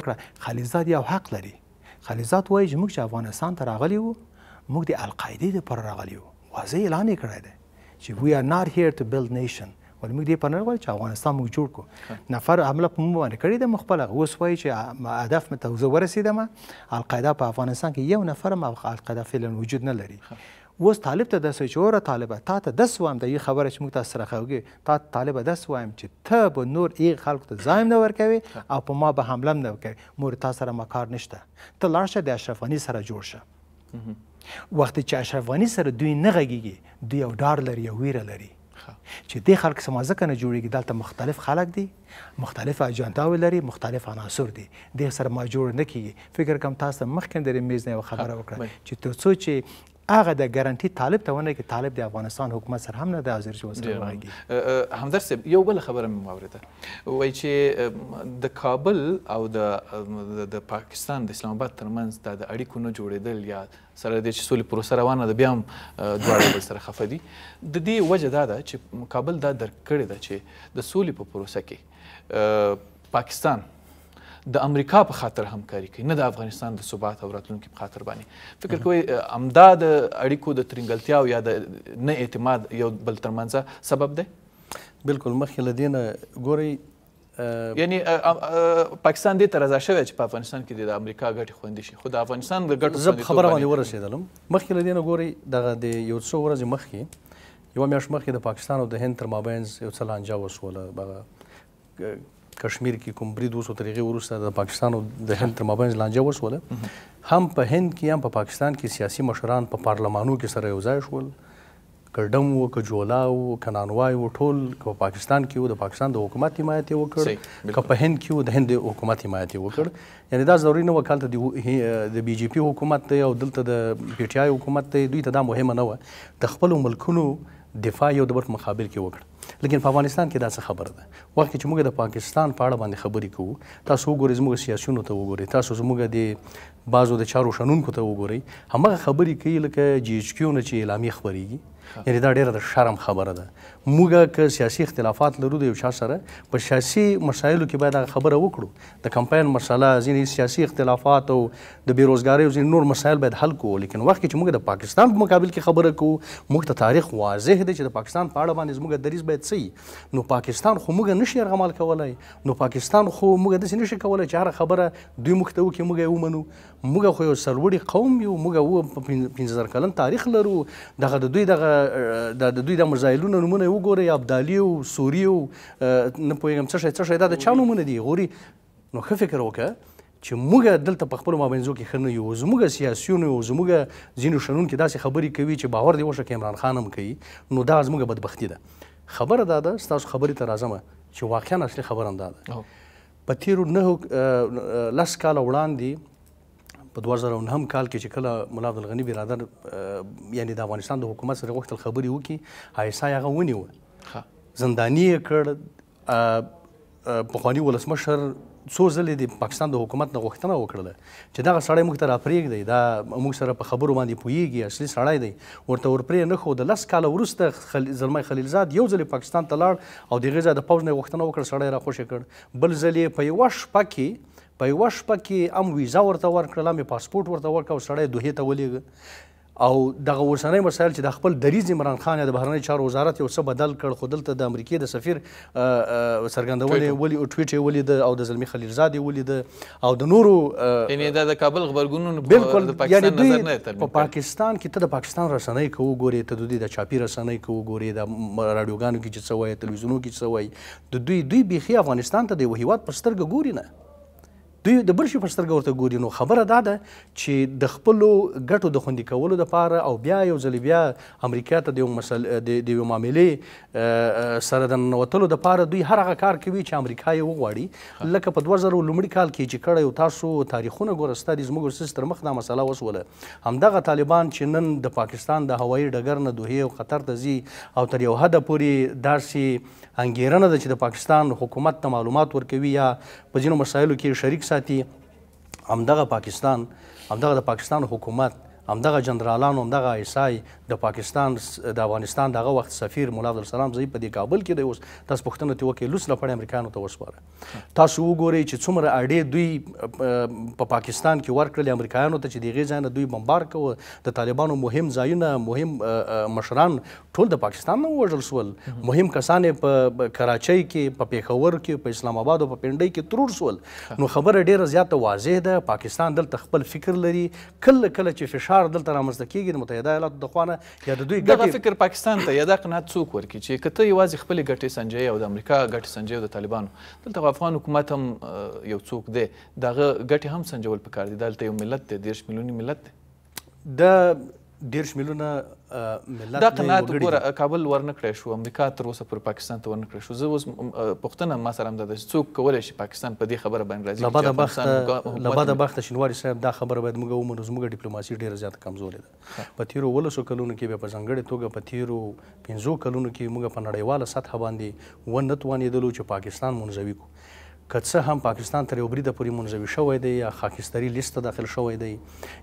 کړه خلیزاد یو حق لري خلیزاد وایي چې موږ چې افغانستان ته راغلي وو موږ د القاعدې لپاره راغلي وو واضح اعلان یې کړی دی چې وی آر نار هیر ټو بلډ نیشن ولې موږ دې په نړۍ چې افغانستان موږ جوړ کو نفر حمله په موږ باندې کړې ده مخ خپل اوس وایي چې هدف مې ته ورسېدم القاعده په افغانستان کې یو نفر هم القاعده فعلا وجود نه لري اوس طالب ته داسې چې اوره طالبه تا ته دس وایم د یوې خبره چې موږ تاسو سره خوږي تا ته طالبه دس وایم چې ته به نور ای خلکو ته ځایم نه ورکوي او په ما به حمله نه کوي مور تا سره مکار نشته ته لاړ شه د اشرف غني سره جوړ شه وختې چې اشرف غني سره دوی نه غږیږي دوی یو ډار لري یو ویره لري چې دې خلک سم ځکه نه جوړیږي دلته مختلف خلک دي مختلف اجنډاوې لري مختلف عناصر دي دې سره ما جوړ نه کیږي فکر کوم تاسو مخکې درې میز نه خبره وکړه چې تر څو چې هغه د ګارانټي طالب ته ونه کې طالب د افغانستان حکومت سره هم نه د آذربایجان وزیر راغی همدر صاحب یو بل خبره مې واورېده وایي چې د کابل او د د پاکستان د اسلام آباد ترمنځ د اړیکو نه جوړېدل یا سره د سولې پروسه روانه ده بیا هم دواړه بل سره خفه دي د دې وجه دا ده چې کابل دا درک کړې ده چې د سولې په پروسه کې پاکستان د امریکا په خاطر همکاري کوي نه د افغانستان د ثبات او راتلونکي په خاطر باندې فکر کوي امدا د اړیکو د ترنګلتیا او یا د نه اعتماد یو بل ترمنځ سبب دی بالکل مخکې له دې نه ګورئ یعنی پاکستان دې ته رضا شوی چې په افغانستان کې د امریکا ګټې خوندي شي خو د افغانستان د ګټو زه خبره باندې ورسېدلم مخکې له دې نه ګورئ دغه د یو څو ورځې مخکې یوه میاشت مخکې د پاکستان او د هند تر مابینځ یو څه لانجه وشوله کشمیر کې کوم بری 200 طریقې ورسته د پاکستان او د هند تر مابین لانجه وسوله هم په هند کې هم په پاکستان کې سیاسي مشران په پارلمانو کې سره یوځای شول کډم وو ک جولا وو ک نانوای وو ټول ک پاکستان کې وو د پاکستان د حکومت حمایت وکړ ک په هند کې وو د هند د حکومت حمایت وکړ یعنی دا ضروري نه و کله د د بی جی پی حکومت ته او دلته د پی ټی آی حکومت ته دوی ته دا مهمه نه و د خپل ملکونو دفاع یو د بل مخابر کې وکړ لیکن په افغانستان کې دا څه خبره ده وخت چې موږ د پاکستان په اړه باندې خبرې کوو تاسو وګورئ زموږ سیاسيونو ته وګورئ تاسو زموږ د بازو د چارو شنونکو ته وګورئ همغه خبرې کوي لکه جی ایچ کیو نه چې اعلامي خبرېږي یعنی دا ډیره د شرم خبره ده موږ که سیاسي اختلافات لرو د یو چا سره په سیاسي مسایلو کې باید هغه خبره وکړو د کمپاین مسله ځینې سیاسي اختلافات او د بیروزګارۍ او ځینې نور مسایل باید حل کړو لیکن وخت کې چې موږ د پاکستان په مقابل کې خبره کوو موږ ته تاریخ واضح دی چې د پاکستان په اړه باندې زموږ دریز باید څه نو پاکستان خو موږ نشي یرغمال کولای نو پاکستان خو موږ داسې نشي کولای چې هر خبره دوی موږ ته وکړي موږ یې ومنو موږ خو یو سرلوړي قوم یو موږ 15000 کلن تاریخ لرو دغه د دوی دغه د دوی د مزایلونو نمونه وګورئ ابدالي او سوري او نه پوهېږم څه شی څه شی دا د چا نومونه دي غوري نو ښه فکر وکړه چې موږ دلته په خپل مابینځو کې خنه یو زموږ سیاسيونو او زموږ ځینو شنون کې داسې خبرې کوي چې باور دی وشه عمران خان هم کوي نو دا زموږ بدبختی ده خبره دا ده ستاسو خبرې ته راځم چې واقعا اصلي خبره هم ده په تیرو نه لس کال وړاندې په 2009 کال کې چې کله مولا عبدالغني برادر یعنی د افغانستان د حکومت سره غوښتل خبرې وکړي حایسا هغه ونیوه زندانی یې کړ پخواني ولسمشر څو ځلې د پاکستان د حکومت نه غوښتنه وکړله چې دغه سړی موږ ته راپرېږدی دا موږ سره په خبرو باندې پوهیږي اصلي سړی دی ورته ورپرې نه خو د لس کاله وروسته خل... زلمی خلیلزاد یو ځلې پاکستان ته لاړ او د هغې ځای د پوځ نه یې غوښتنه وکړه سړی راخوشې کړ بل ځل یې په یوه شپه کې په یوه شپه کې ام ویزا ورته ورکړله مې پاسپورټ ورته ورکړه او سړی دوهې ته ولیږه او دغه اوسنی مسایل چې د خپل دریځ عمران خان یا د بهرنیو چارو وزارت یو څه بدل کړ خو دلته د امریکې د سفیر څرګندونې ولې او ټویټ یې ولید او د زلمی خلیلزاد یې ولید او د نورو یعنې دا د کابل غبرګونونو بالکل یعنی دوی په پاکستان کې ته د پاکستان رسنۍ که وګورې ته د دوی د چاپي رسنۍ که وګورې د راډیوګانو کې چې څه وایي تلویزیونو کې چې څه وایي د دوی دوی بیخي افغانستان ته د یوه هیواد په سترګه ګوري نه دوی د بل شي په سترګه ورته ګوري نو خبره دا ده چې د خپلو ګټو د خوندي کولو دپاره او بیا یو ځل بیا امریکا ته د یو مسل د یو معاملې سره د ننوتلو دپاره دوی هر هغه کار کوي چې امریکا یې وغواړي لکه په دوه زره لومړي کال کې چې کړی تاسو تاریخونه ګوره ستا د زموږ ورسیز تر مخ دا مسله وسوله همدغه طالبان چې نن د پاکستان د هوایي ډګر نه دوهې او قطر ته ځي او تر یو حده پورې داسې انګېرنه ده چې د پاکستان حکومت ته معلومات ورکوي یا په ځینو مسایلو کې شریک ساتي همدغه پاکستان همدغه د پاکستان حکومت همدغه جنرالان همدغه ایسای د پاکستان د افغانستان دغه وخت سفیر مولا عبدالسلام زئی په دې کابل کې دی اوس تاسو پوښتنه ته وکړئ لوس لپاره امریکایانو ته وسپاره تاسو وګورئ چې څومره اړې دوی په پاکستان کې ورکړل امریکایانو ته چې دغه ځان دوی بمبار کوي د طالبانو مهم ځایونه مهم مشران ټول د پاکستان نه وژل سول مهم کسان په کراچۍ کې په پیښور کې په اسلام آباد او په پنډۍ کې ترور سول نو خبره ډیره زیاته واضح ده پاکستان دلته خپل فکر لري کله کله چې فشار کار دلته رامنځته کیږي د متحده ایالاتو د خوا نه یا د دوی دغه فکر پاکستان ته یا دا قناعت څوک ورکړي چې که ته یوازې خپلې ګټې سنجوي او د امریکا ګټې سنجوي او د طالبانو دلته خو افغان حکومت هم یو څوک دی دغه ګټې هم سنجول پکار دي دلته یو ملت دی دېرش میلیوني ملت دی د ډیر شمیلونه ملت دا قناعت ګوره کابل ورنکړی شو امریکا تر اوسه پر پاکستان ته ورنکړی شو زه اوس پښتنه ما سره هم ده څوک کولی شي پاکستان په دې خبره باندې راځي له بده بخته شینواري صاحب دا خبره باید موږ ومنو زموږ ډیپلوماسي ډیره زیاته کمزورې ده په تیرو ولسو کلونو کې بیا په ځانګړې توګه په تیرو پنځو کلونو کې موږ په نړیواله سطحه باندې ونه توانېدلو چې پاکستان منځوي کړو که څه هم پاکستان تر یو بریده پورې منځوي شوی دی یا خاکستري لیست داخل شوی دی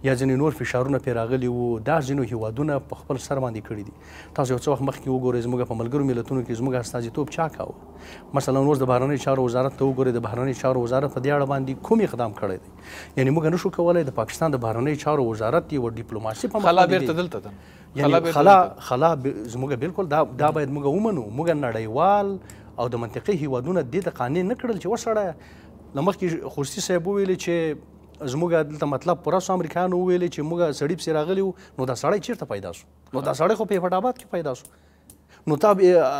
یا ځینې نور فشارونه پرې راغلي وو دا ځینو هیوادونه په خپل سر باندې کړي دي تاسو یو څه وخت مخکې وګورئ زموږ په ملګرو ملتونو کې زموږ استازیتوب چا کاوه مثلا اوس د بهرنیو چارو وزارت ته وګورئ د بهرنیو چارو وزارت په دې اړه باندې کوم اقدام کړی دی یعنې موږ نشو کولی د پاکستان د بهرنیو چارو وزارت یو ډیپلوماسي په خلا بیرته دلته ده یعنی خلا خلا زموږ بالکل دا دا باید موږ ومنو موږ نړیوال او د منطقي هیوادونو د دې قانې نه کړل چې وسړه لمخکې خورسي صاحب ویلي چې زموږ دلته مطلب پوره سو امریکایانو ویلي چې موږ سړی پسې راغلی نو دا سړی چیرته پیدا شو نو دا سړی خو په پټاباد کې پیدا شو نو تا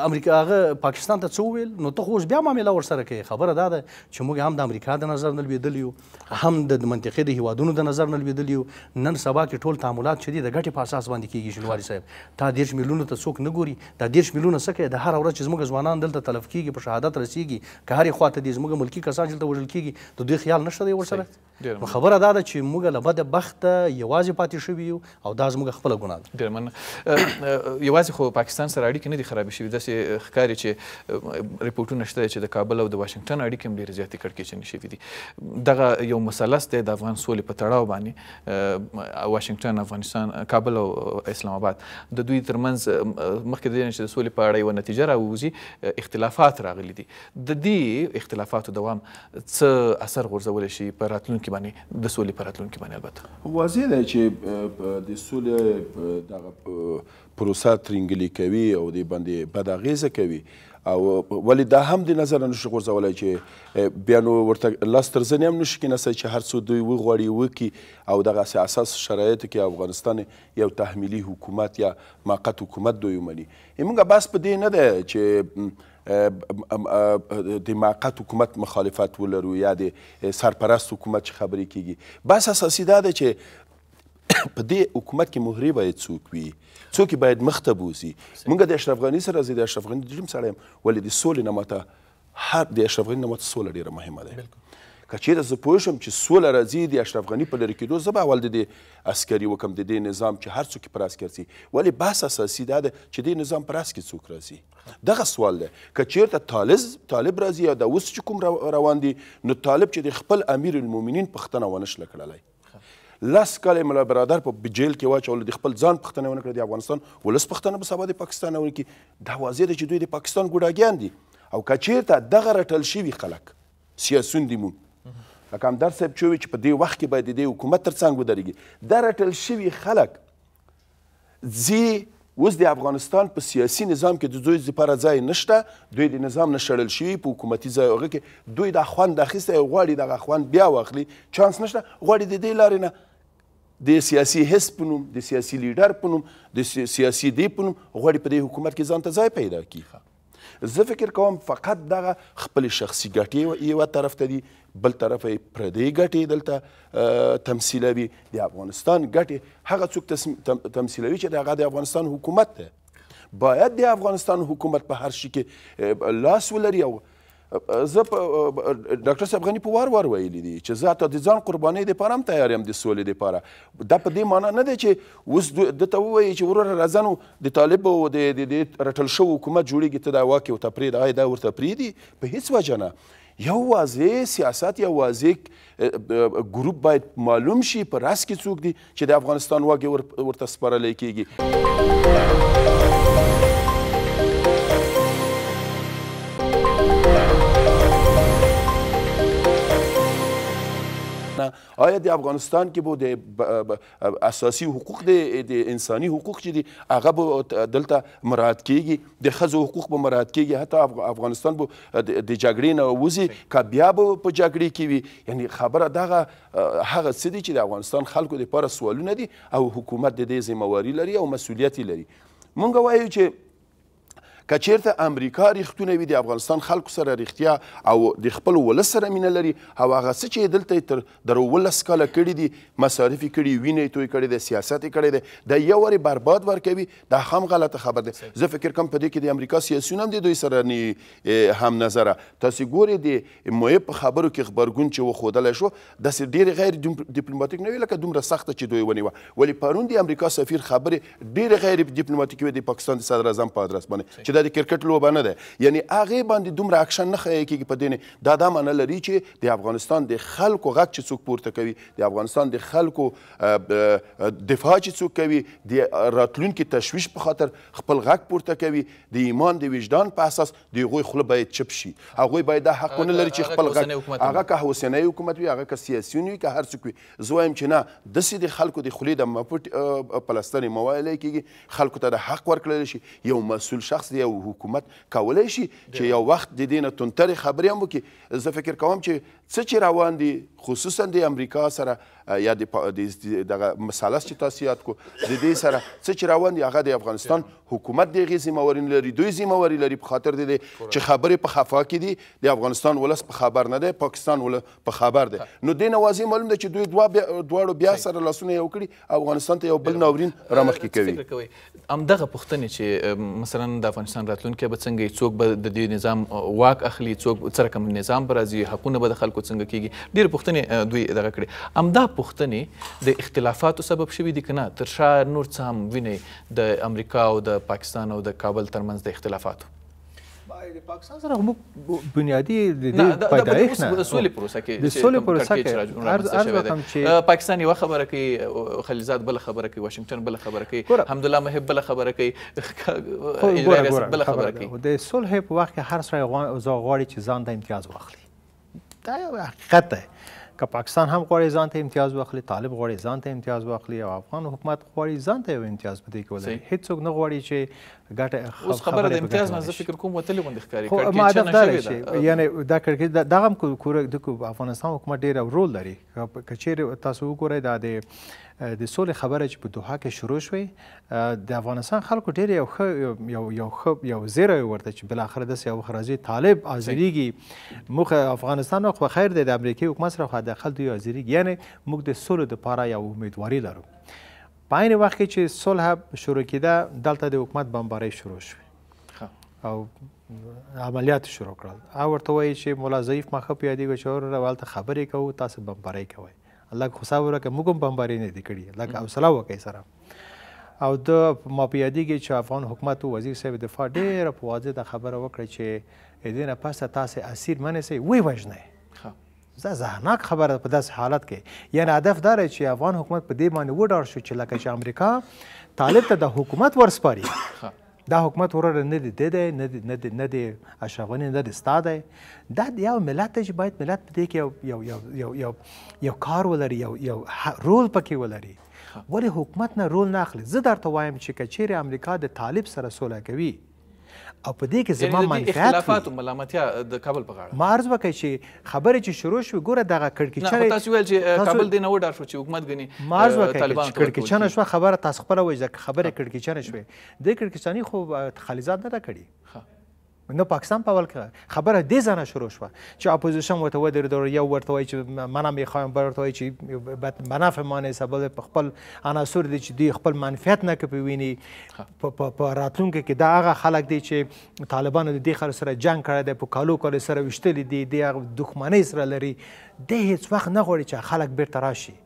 امریکا هغه پاکستان ته څه وویل نو ته خو اوس بیا معامله ورسره کوي خبره دا ده چې موږ هم د امریکا د نظر نه لوېدلي یو هم د منطقې د هیوادونو د نظر نه لوېدلي یو نن سبا کې ټول تعاملات چې دي د ګټې په اساس باندې کېږي شینواري صاحب تا دېرش میلیونو ته څوک نه ګوري دا دېرش میلیونه څه کوي د هره ورځ چې زموږ ځوانان دلته تلف کېږي په شهادت رسېږي که هرې خوا ته دي زموږ ملکي کسان دلته وژل کېږي د دوی خیال نشته دی ورسره نو خبره دا ده چې موږ له بده بخته یوازې پاتې شوي یو او دا زموږ خپله ګناه ده ډېر مننه یوازې خو پاکستان سره اړیکې نه دي خراب شوي داسې ښکاري چې ریپورتونه شته چې د کابل او د واشنگټن اړیکې هم ډېرې زیاتې کړکېچنې شوي دي دغه یو مثلث دی د افغان سولې په تړاو باندې واشنگټن افغانستان کابل او اسلام آباد د دوی ترمنځ مخکې د دې چې د سولې په اړه یوه نتیجه راووځي اختلافات راغلي دي د دې اختلافاتو دوام څه اثر غورځولی شي په راتلونکي باندې د سولې په راتلونکي باندې البته واضح دی چې د سولې دغه پروسه ترنګلي کوي او دې باندې بد اغیزه کوي او ولې دا هم د نظر نه شي غورځولی چې بیا نو ورته لاس تر زنې هم نشي کېنستی چې هر څه دوی وغواړي وکړي او دغسې اساس شرایطو کې افغانستان یو تحمیلي حکومت یا موقت حکومت دوی ومني زموږ بس په دې نه دی چې د موقت حکومت مخالفت ولرو یا د سرپرست حکومت چې خبرې کیږي بس اساسي دا دی چې په دې حکومت کې مهرې باید څوک وي څوک باید مخته بوزي موږ د اشرف غني سره زه د اشرف غني دریم سړی یم ولې د سولې نه ماته هر د اشرف غني نه ماته سوله ډېره مهمه ده که چیرې زه پوه شم چې سوله راځي د اشرف غني په لرې کېدو زه به اول د دې عسکري وکم د دې نظام چې هر څوک پر عسکر سي ولې بحث اساسي دا ده چې دې نظام پر اس کې څوک راځي دغه سوال ده که چیرته طالب طالب راځي یا د اوس چې کوم روان دي نو طالب چې د خپل امیر المؤمنین پښتنه ونه شله کړلی لس کاله ملا برادر په جیل کې واچول د خپل ځان پښتنه ونه کړ د افغانستان ولس پښتنه به سبا د پاکستان ونه کې دا واضح ده چې دوی د پاکستان ګوډاګیان دي او کچیرته دغه رټل شوي خلک سیاسون دي مون لکه همدر صاحب چې چې په دې وخت کې باید د حکومت تر څنګ ودرېږي دا رټل شوي خلک ځي اوس د افغانستان په سیاسي نظام کې د دوی لپاره ځای نشته دوی د نظام نه شړل شوي په حکومتي ځای هغه کې دوی دا خوند اخیستی غواړي دغه خوند بیا واخلي چانس نشته غواړي د دې لارې نه د سیاسي حس په نوم د سیاسي لیډر په نوم د سیاسي دی په نوم غواړي په دې حکومت کې ځان ته ځای پیدا کړي زه فکر کوم فقط دغه خپل شخصي ګټې یوه طرف ته دي بل طرف یې پردی ګټې دلته تمثیلوي د افغانستان ګټې هغه څوک تمثیلوي چې هغه د افغانستان حکومت ده باید د افغانستان حکومت په هر شي کې لاس ولري او زه ډاکټر صاحب غني په وار وار ویلي دي چې زه حتی د ځان قربانۍ دپاره هم تیار یم د سولې دپاره دا په دې معنی نه دی چې اوس ده ته ووایي چې وروره راځه نو د طالبو د رټل شوي حکومت جوړېږي ته دا واک ورته پرېږده آیا دا ورته پرېږدي په هیڅ وجه نه یو واضح سیاست یا واضح ګروپ باید معلوم شي په راس کې څوک دي چې د افغانستان واګې ورته سپارلی کېږي کنه آیا د افغانستان کې بو د اساسي حقوق د انساني حقوق چې دي هغه به دلته مراعات کیږي د ښځو حقوق به مراعات کیږي حتی افغانستان به د جګړې نه وځي که بیا به په جګړې کې وي یعنی خبره دغه هغه څه دي چې د افغانستان خلکو لپاره سوالونه دي او حکومت د دې ذمهواري لري او مسؤلیت لري مونږ وایو چې کچیرته امریکا ریختونه وي د افغانستان خلکو سره ریختیا او د خپل ولس سره مینه لري او هغه څه چې دلته تر درولس کاله کړي دي مصارف کړي وینې توی کړي د سیاست کړي دي د یو ور برباد ورکوي دا هم غلطه خبر ده زه فکر کوم په دې کې د امریکا سیاسيون هم د دوی سره هم نظر تاسو ګوري د مویب خبرو کې خبرګون چې وخودل شو د ډیر غیر ډیپلوماټیک نه وی لکه دومره سخت چې دوی ونیو ولی پرون د امریکا سفیر خبره ډیر غیر ډیپلوماټیک وي د پاکستان د صدر اعظم په ادرس باندې چې دا د کرکټ لوبه نه ده یعنی هغې باندې دومره اکشن نه ښیې کېږي په دې دا دا معنه لري چې د افغانستان د خلکو غږ چې څوک پورته کوي د افغانستان د خلکو دفاع چې څوک کوي د راتلونکي تشویش په خاطر خپل غږ پورته کوي د ایمان د وجدان په اساس د هغوی خوله باید چپ شي هغوی باید دا حق ونه لري چې خپل غږ هغه که حوسنۍ حکومت وي هغه که سیاسي وي که هر څوک وي زه وایم چې نه داسې د خلکو د خولې د مپټ پلسترې مه ویلی کېږي خلکو ته د حق ورکړل شي یو مسؤل شخص دی یو او حکومت کولای شي چې یو وخت د دې نه تونتر خبرې هم وکړي زه فکر کوم چې څه چې روان دي خصوصا د امریکا سره یا د دغه مثلث چې تاسو یاد کو د دې سره څه چې روان دي هغه د افغانستان حکومت د غي ذمہواري لري دوی ذمہواري لري په خاطر دي چې خبرې په خفا کې دي د افغانستان ولس په خبر نه دی پاکستان ول په خبر دی نو دین وازی معلوم ده چې دوی دوا دواړو بیا سره لاسونه یو کړي افغانستان ته یو بل ناورین رامخ کې کوي ام دغه پښتنه چې مثلا د افغانستان راتلونکي به څنګه څوک به د دې نظام واک اخلي څوک سره کوم نظام برازي حقونه به د خلکو څنګه کیږي ډیر پښتنه دوی دغه کړي ام دا پوښتنې د اختلافاتو سبب شوي دي که نه تر شا نور څه هم وینئ د امریکا او د پاکستان او د کابل ترمنځ د اختلافاتو د پاکستان سره موږ بنیادی د پیدایښت نه د سولې پروسه کې د سولې پروسه کې ارز کوم چې پاکستان یو خبره کوي خلیزاد بل خبره کوي واشنگټن بل خبره کوي حمدالله محب بل خبره کوي بل خبره کوي د صلح په وخت کې هر سړی غواړي چې ځان د امتیاز واخلي دا یو حقیقت دی که پاکستان هم غواړي ځان ته امتیاز واخلي طالب غواړي ځان ته امتیاز واخلي او افغان حکومت غواړي ځان ته یو امتیاز پدې کې ولري هیڅوک نه غواړي چې ګټه اوس خبره د امتیاز نه زه فکر کوم وتلې غوندې ښکاري خو ما هدف دا یعنی دا کړکې دغه هم د افغانستان حکومت ډیر رول لري که چیرې تاسو وګورئ دا د د سولې خبره چې په دوحه کې شروع شوې د افغانستان خلکو ډېر یو ښه یو یو ښه یو زیری ورته چې بالاخره داسې یو خرازي طالب حاضرېږي موږ افغانستان خو خیر دی د امریکایي حکومت سره خو حداقل دوی حاضرېږي یعنې موږ د سولې دپاره یو امیدواري لرو په عین وخت کې چې صلح شروع کېده دلته د حکومت بمبارۍ شروع شوې او عملیات شروع کړل او ورته وایي چې مولا ضعیف مخه پیادی غوښور راوالته خبرې کوو تاسو بمبارۍ کوئ الله خو صبر وکړه موږ هم بمباري نه دي کړي الله که حوصله وکړي سره او د ما په یادیږي چې افغان حکومت او وزیر صاحب دفاع ډېره په واضح د خبره وکړه چې دې نه پسه تاسې اسیر منسئ وی وژنئ دا زهناک خبره په داس حالت کې یعنی هدف دا چې افغان حکومت په دې باندې وډار شو چې لکه چې امریکا طالب ته د حکومت ورسپاري دا حکومت وروره نه دی د دی نه دی نه دی نه دی اشرف غني نه دی ستا دی دا یو ملت دی چې باید ملت په دې کې یو یو یو یو یو کار ولري یو یو رول پکې ولري ولې حکومت نه رول نه اخلي زه درته وایم چې که چیرې امریکا د طالب سره سوله کوي او په دې کې زما منفعت اختلافات او ملامتیا د کابل په غاړه ما عرض وکړ چې خبرې چې شروع شوې ګوره دغه کړکېچنه نه تاسو ویل چې کابل دې نه وډار شو چې حکومت غني ما عرض وکړ چې کړکېچنه شو خبره تاسو خپل وایي ځکه خبره کړکېچنه شوې د کړکېچنې خو خلیزات نه کړی نو پاکستان په اول کې خبره دې ځنه شروع شوه چې اپوزیشن وته ودرېد او یو ورته وایي چې منم میخوایم ورته وایي چې منافع مانه سبب په خپل عناصر دي چې دی خپل منفعت نه کوي ویني په راتلونکو کې دا هغه خلک دي چې طالبانو د دې خلکو سره جنگ کړی دی په کالو کال سره وشتل دي د دښمنۍ سره لري د هیڅ وخت نه غواړي چې خلک بیرته راشي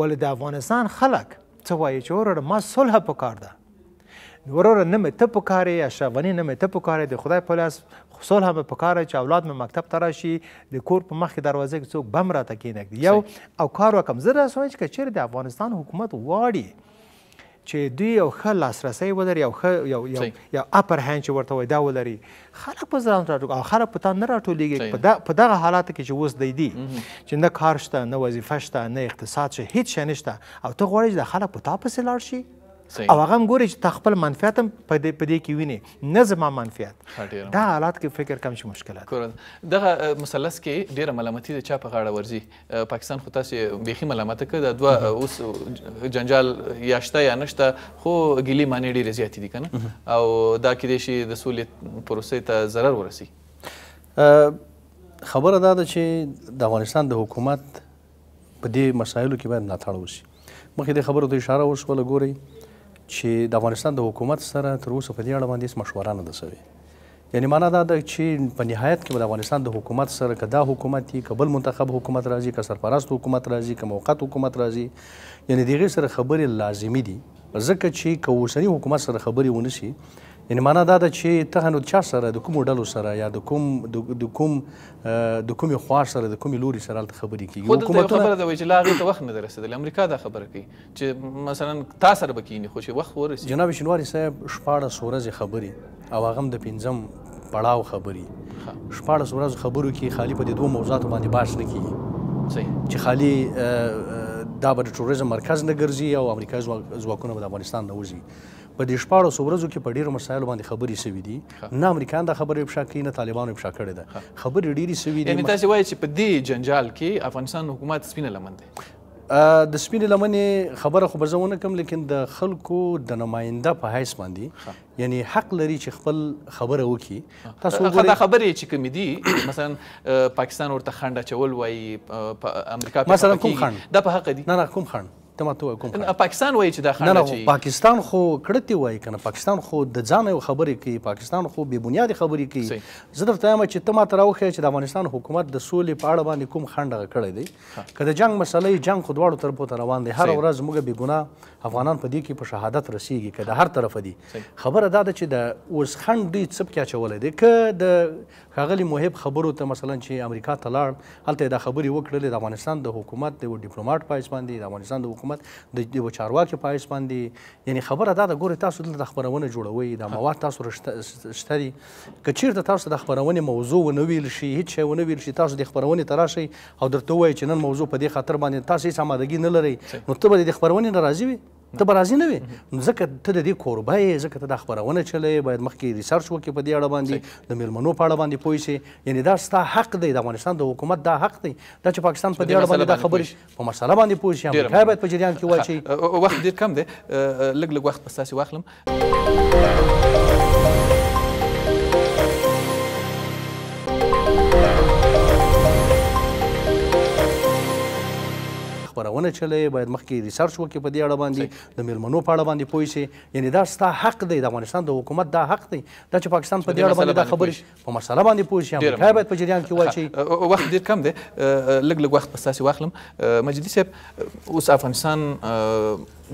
ول د افغانستان خلک څه وایي چې ورور ما صلح پکار ده وروره نه مې ته پکارې یا شهوني نه مې ته پکارې د خدای په لاس صلح مې پکاره چې اولاد مې مکتب ته راشي د کور په مخکې دروازې کې څوک بم راته کېنږدي یو او کار وکړم زه داسې وایم چې که چیرې د افغانستان حکومت غواړي چې دوی یو ښه لاسرسی ولري یو ښه یو یو یو اپر هیند چې ورته وایي دا ولري خلک په ځان راټول او خلک په تا نه راټولېږي په دغه حالاتو کې چې اوس دی دي چې نه کار شته نه وظیفه شته نه اقتصاد شته هیڅ شی نشته او ته غواړې چې د خلک په تا پسې لاړ شي او هغه هم ګوري چې تا خپل منفعت هم په دې کې ویني نه زما منفعت دا حالات کې فکر کم شي مشکلات دغه مثلث کې ډېره ملامتي د چا په غاړه ورځي پاکستان خو تاسې بیخي ملامته که دا دوه اوس جنجال یا شته یا نشته خو ګیلې معنی ډېرې زیاتې دي که نه او دا کیدای شي د سولې پروسې ته ضرر ورسي خبره دا ده چې د افغانستان د حکومت په دې مسایلو کې باید ملاتړ وشي مخکې دې خبرو ته اشاره وشوله ګورئ چې د افغانستان د حکومت سره تر اوسه په دې اړه باندې مشوره نه ده شوې یعنی معنا دا ده چې په نهایت کې د افغانستان د حکومت سره که دا حکومت دی که بل منتخب حکومت راځي که سرپرست حکومت راځي که موقت حکومت راځي یعنی د هغې سره خبرې لازمي دي ځکه چې که اوسني حکومت سره خبرې ونشي یعنی معنا دا ده چې ته نو چا سره د کوم ډلو سره یا د کوم د کوم د کوم خوا سره د کوم لوري سره د خبرې کیږي حکومت خبره ده چې لا غي ته وخت نه درسته د امریکا دا خبره کوي چې مثلا تا سره بکینی خو چې وخت ورسې جناب شنواری صاحب شپاره سورز خبري او هغه د پنځم پړاو خبري شپاره سورز خبرو کې خالی په دوه موضوعاتو باندې باش نه کیږي صحیح چې خالی دا به د ټوریزم مرکز نه ګرځي او امریکا ځواکونه به د افغانستان نه وځي په دې شپاړو ورځو کې په ډیرو مسایلو باندې خبرې سوي دي نه امریکایان دا خبره افشا کوي نه طالبانو افشا کړې ده خبرې ډیرې سوي دي یعنی تاسو وایئ چې په دې جنجال کې افغانستان حکومت سپینه لمن دی د سپینې لمنې خبره خو بزونه کوم لیکن د خلکو د نماینده په حیث باندې یعنی حق لري چې خپل خبره وکړي تاسو وګورئ دا خبرې چې کوم دي مثلا پاکستان ورته خنډ اچول وایي امریکا مثلا کوم خنډ دا په حق دي نه نه کوم خنډ ته ماته کوم نه پاکستان وایي چې دا خانه نه پاکستان خو کړتي وایي کنه پاکستان خو د ځان یو خبرې کوي پاکستان خو بې بنیادی خبرې کوي زه درته وایم چې ته ماته راوخې چې د افغانستان حکومت د سولې په اړه باندې کوم خنډ کړی دی که د جنگ مسلې جنگ خو دواړو طرفو ته روان دی هر ورځ موږ بې ګناه افغانان په دې کې په شهادت رسیږي که د هر طرف دی خبره دا ده چې د اوس خنډ دوی څه پکې اچولی دی که د ښاغلي موهب خبرو ته مثلا چې امریکا ته لاړ هلته دا خبرې وکړلې د افغانستان د حکومت د ډیپلوماټ په حیث باندې د افغانستان د حکومت د یو چارواکي په حیث باندې یعنی خبره دا ده ګوره تاسو دلته خبرونه جوړوي دا مواد تاسو شته دي که چیرته تاسو د خبرونې موضوع ونه ویل شي هیڅ شی ونه ویل شي تاسو د خبرونې ته راشئ او درته ووایي چې نن موضوع په دې خاطر باندې تاسو هیڅ آمادګي نه لرئ نو ته به د خبرونې ناراضي وي ته به راضي نه وې ځکه ته د دې کوربه یې ځکه ته دا خپرونه چلوې باید مخکې ریسرچ وکړې په دې اړه باندې د میلمنو په اړه باندې پوه شې یعنی دا ستا حق دی د افغانستان د حکومت دا حق دی دا چې پاکستان په دې اړه باندې دا خبرې په مسله باندې پوه شي امریکا باید په جریان کې واچي وخت ډېر کم دی لږ لږ وخت به ستاسې واخلم خبرونه چلې باید مخکې ریسرچ وکړي په دې اړه باندې د میلمنو په اړه باندې پوه شي یعنی دا ستا حق دی د افغانستان د حکومت دا حق دی دا چې پاکستان په دې اړه باندې دا خبرې په مسله باندې پوه شي امریکا باید په جریان کې واچي وخت ډېر کم دی لږ لږ وخت په ستاسې واخلم مجدي صاحب اوس افغانستان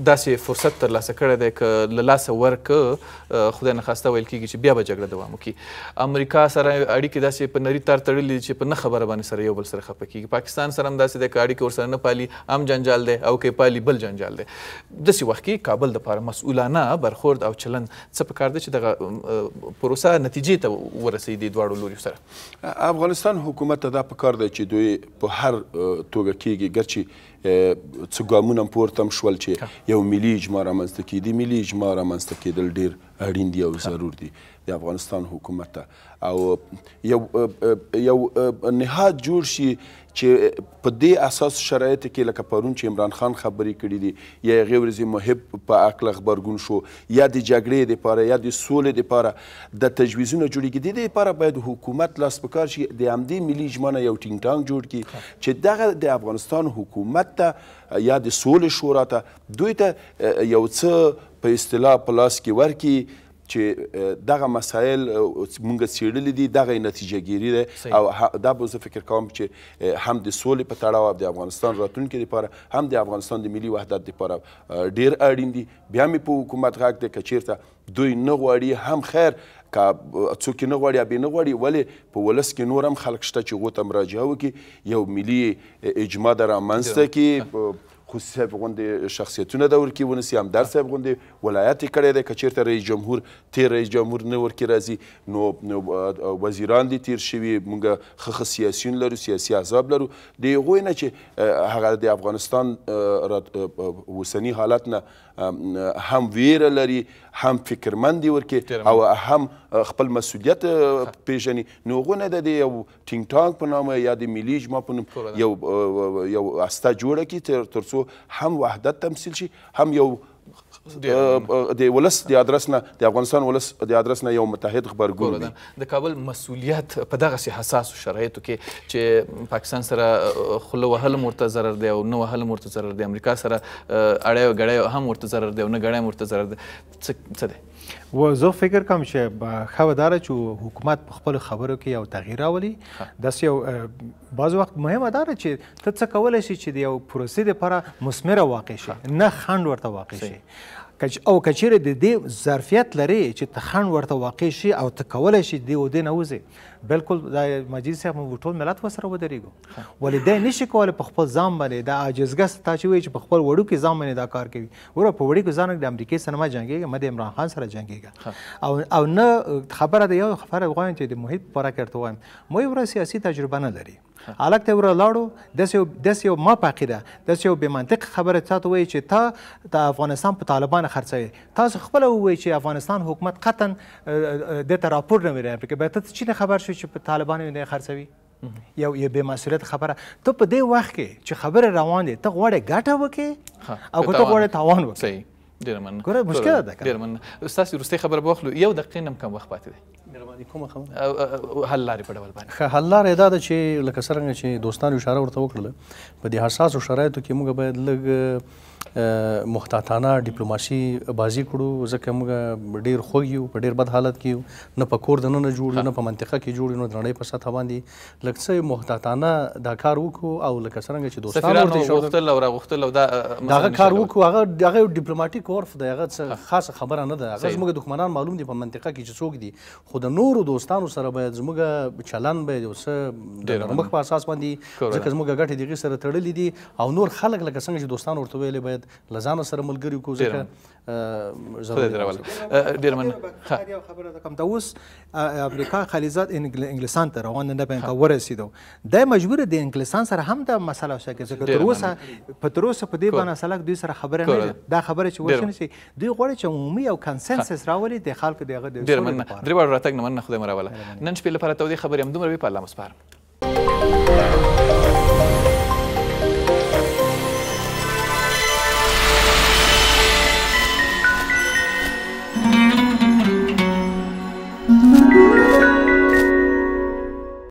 داسې فرصت ترلاسه کړی دی که له لاسه ورکه خدای نخواسته ویل کېږي چې بیا به جګړه دوام وکړي امریکا سره اړیکې داسې په نري تار تړلي دي چې په نه خبره باندې سره یو بل سره خفه کېږي پاکستان سره هم داسې دی که اړیکې ورسره نه پالي هم جنجال دی او که پالي بل جنجال دی داسې وخت کې کابل دپاره مسؤلانه برخورد او چلند څه پکار دی چې دغه پروسه نتیجې ته ورسېږي دواړو لوریو سره افغانستان حکومت ته دا پکار دی چې دوی په هر توګه کېږي ګرچې څه ګامونه پورته شول چې یو ملي اجماع رامنځته کیدی ملي اجماع رامنځته کیدل ډیر اړین دی او ضرور دی د افغانستان حکومت ته او یو یو نهاد جوړ شي چې په دې اساس شرایط کې لکه پرون چې عمران خان خبرې کړې دي یا هغې ورځې محب په عقل غبرګون شو یا د جګړې دپاره یا د سولې دپاره د تجویزونه جوړېږي د دې دپاره باید حکومت لاس په کار شي د همدې ملي ژمنه یو ټینګ ټانګ جوړ کړي چې دغه د افغانستان حکومت ته یا د سولې شورا ته دوی ته یو څه په اصطلاح په لاس کې ورکړي چې دغه مسایل مونږ سیړل دي دغه نتیجه ګیری ده او دا به زه فکر کوم چې هم د سولې په تړاو او د افغانستان راتلونکي لپاره هم د افغانستان د ملي وحدت لپاره ډیر اړین دي بیا مې په حکومت غاک د کچیرته دوی نه غواړي هم خیر که څوک نه غواړي ابي نه غواړي ولې په ولس کې نور هم خلک شته چې غوته مراجعه وکړي یو ملي اجماع درامنځته کې خوسي صاحب غوندې شخصیتونه د ورکي ونسي همدار صاحب غوندې ولایت یې کړی دی که چېرته رئیس جمهور تیر رئیس جمهور نه ورکې راځي نو وزیران دي تیر شوي موږ ښه ښه سیاسیون لرو سیاسي عذاب لرو د هغوی نه چې هغه د افغانستان اوسني حالت نه هم ویره لري هم فکرمند دي ورکې او هم خپل مسؤلیت پیژني نو هغو نه د یو ټینګ ټانګ په نامه یا د ملي اجماع په نوم یو یو هسته جوړه کړي تر څو ترڅو هم وحدت تمثيل شي هم یو د ولس د ادرس نه د افغانستان ولس د ادرس نه یو متحد خبرګون دی د کابل مسولیت په دغه سي حساس شرایطو کې چې پاکستان سره خلو وهل مرته ضرر دی او نو وهل مرته ضرر دی امریکا سره اړیو غړیو هم مرته ضرر دی او نه غړیو مرته ضرر دی څه دی و زه فکر کوم چې خو دار چې حکومت په خپل خبرو کې یو تغییر راولي داس یو بعض وخت مهمه ده چې ته څه کولای شي چې یو پروسې لپاره مسمره واقع شي نه خند ورته واقع شي او کچیرې د دې ظرفیت لري چې ته خنډ ورته واقع شي او ته کولی شي دې ودې نه وځې بلکل دا مجید صاحب موږ ټول ملت ورسره ودرېږو ولې دی نشي کولی په خپل ځان باندې دا عاجزګه ستا چې وایي چې په خپل وړوکي ځان باندې دا کار کوي وروره په وړوکي ځان د امریکې سره مه جنګېږي مه د عمران خان سره جنګېږه او او نه خبره ده یو خبره غواړم چې د محیط په باره کې ورته وایم مو یو سیاسي تجربه نه لري هلکته ور لاړو داس یو داس یو ما پاقیده داس یو به منطق خبره تا ته وایي چې تا د افغانستان په طالبان خرڅوي تاسو خپل وایي چې افغانستان حکومت قطن د ته راپور نه ویره پکې به ته چی نه خبر شو چې په طالبان نه خرڅوي یو یو بې مسولیت خبره ته په دې وخت کې چې خبره روان دي ته غواړې ګټه وکې او که ته غواړې تاوان وکې صحیح ډېر مننه ګوره مشکله ده ډېر مننه ستاسې وروستۍ خبره به واخلو یو دقیقې نه کم وخت پاتې دی مهرباني کومه خبره حل لارې په ډول باندې حل لارې دا ده چې لکه څنګه چې دوستانو اشاره ورته وکړله په دې حساسو شرایطو کې موږ باید لږ محتاطانه ډیپلوماسي بازی کړو ځکه موږ ډیر خوږ یو په ډیر بد حالت کې یو نه په کور دننه جوړ نه په منطقه کې جوړ نه درنې په سطح باندې لکه څه محتاطانه دا کار وکړو او لکه څنګه چې دوستانو ورته غوښتل او راغوښتل او دا هغه کار وکړو هغه هغه ډیپلوماټیک عرف دی هغه څه خاصه خبره نه ده هغه زموږ دښمنان معلوم دي په منطقه کې چې څوک دي خو د نورو دوستانو سره باید زموږ چلن باید یو څه د نرمښت په اساس باندې ځکه زموږ ګټې دغې سره تړلې دي او نور خلک لکه څنګه چې دوستان ورته ویلې باید له ځانه سره ملګري کړو ځکه ضروري ډېر مننه یو خبره ده کوم دا اوس امریکا خلیزات انګلستان ته روان نه بین کا ورسېدو د مجبور دي انګلستان سره هم دا مسله شکه ځکه تر اوسه په تر اوسه په دې باندې سلک دوی سره خبره نه ده دا خبره چې وښنه سي دوی غواړي چې عمومي او کنسنسس راولي د خلکو دغه د ډېر مننه درې وړ تګ نه مننه خدای مراوله نن شپې لپاره تودې خبرې همدومره وي په الله مسپارم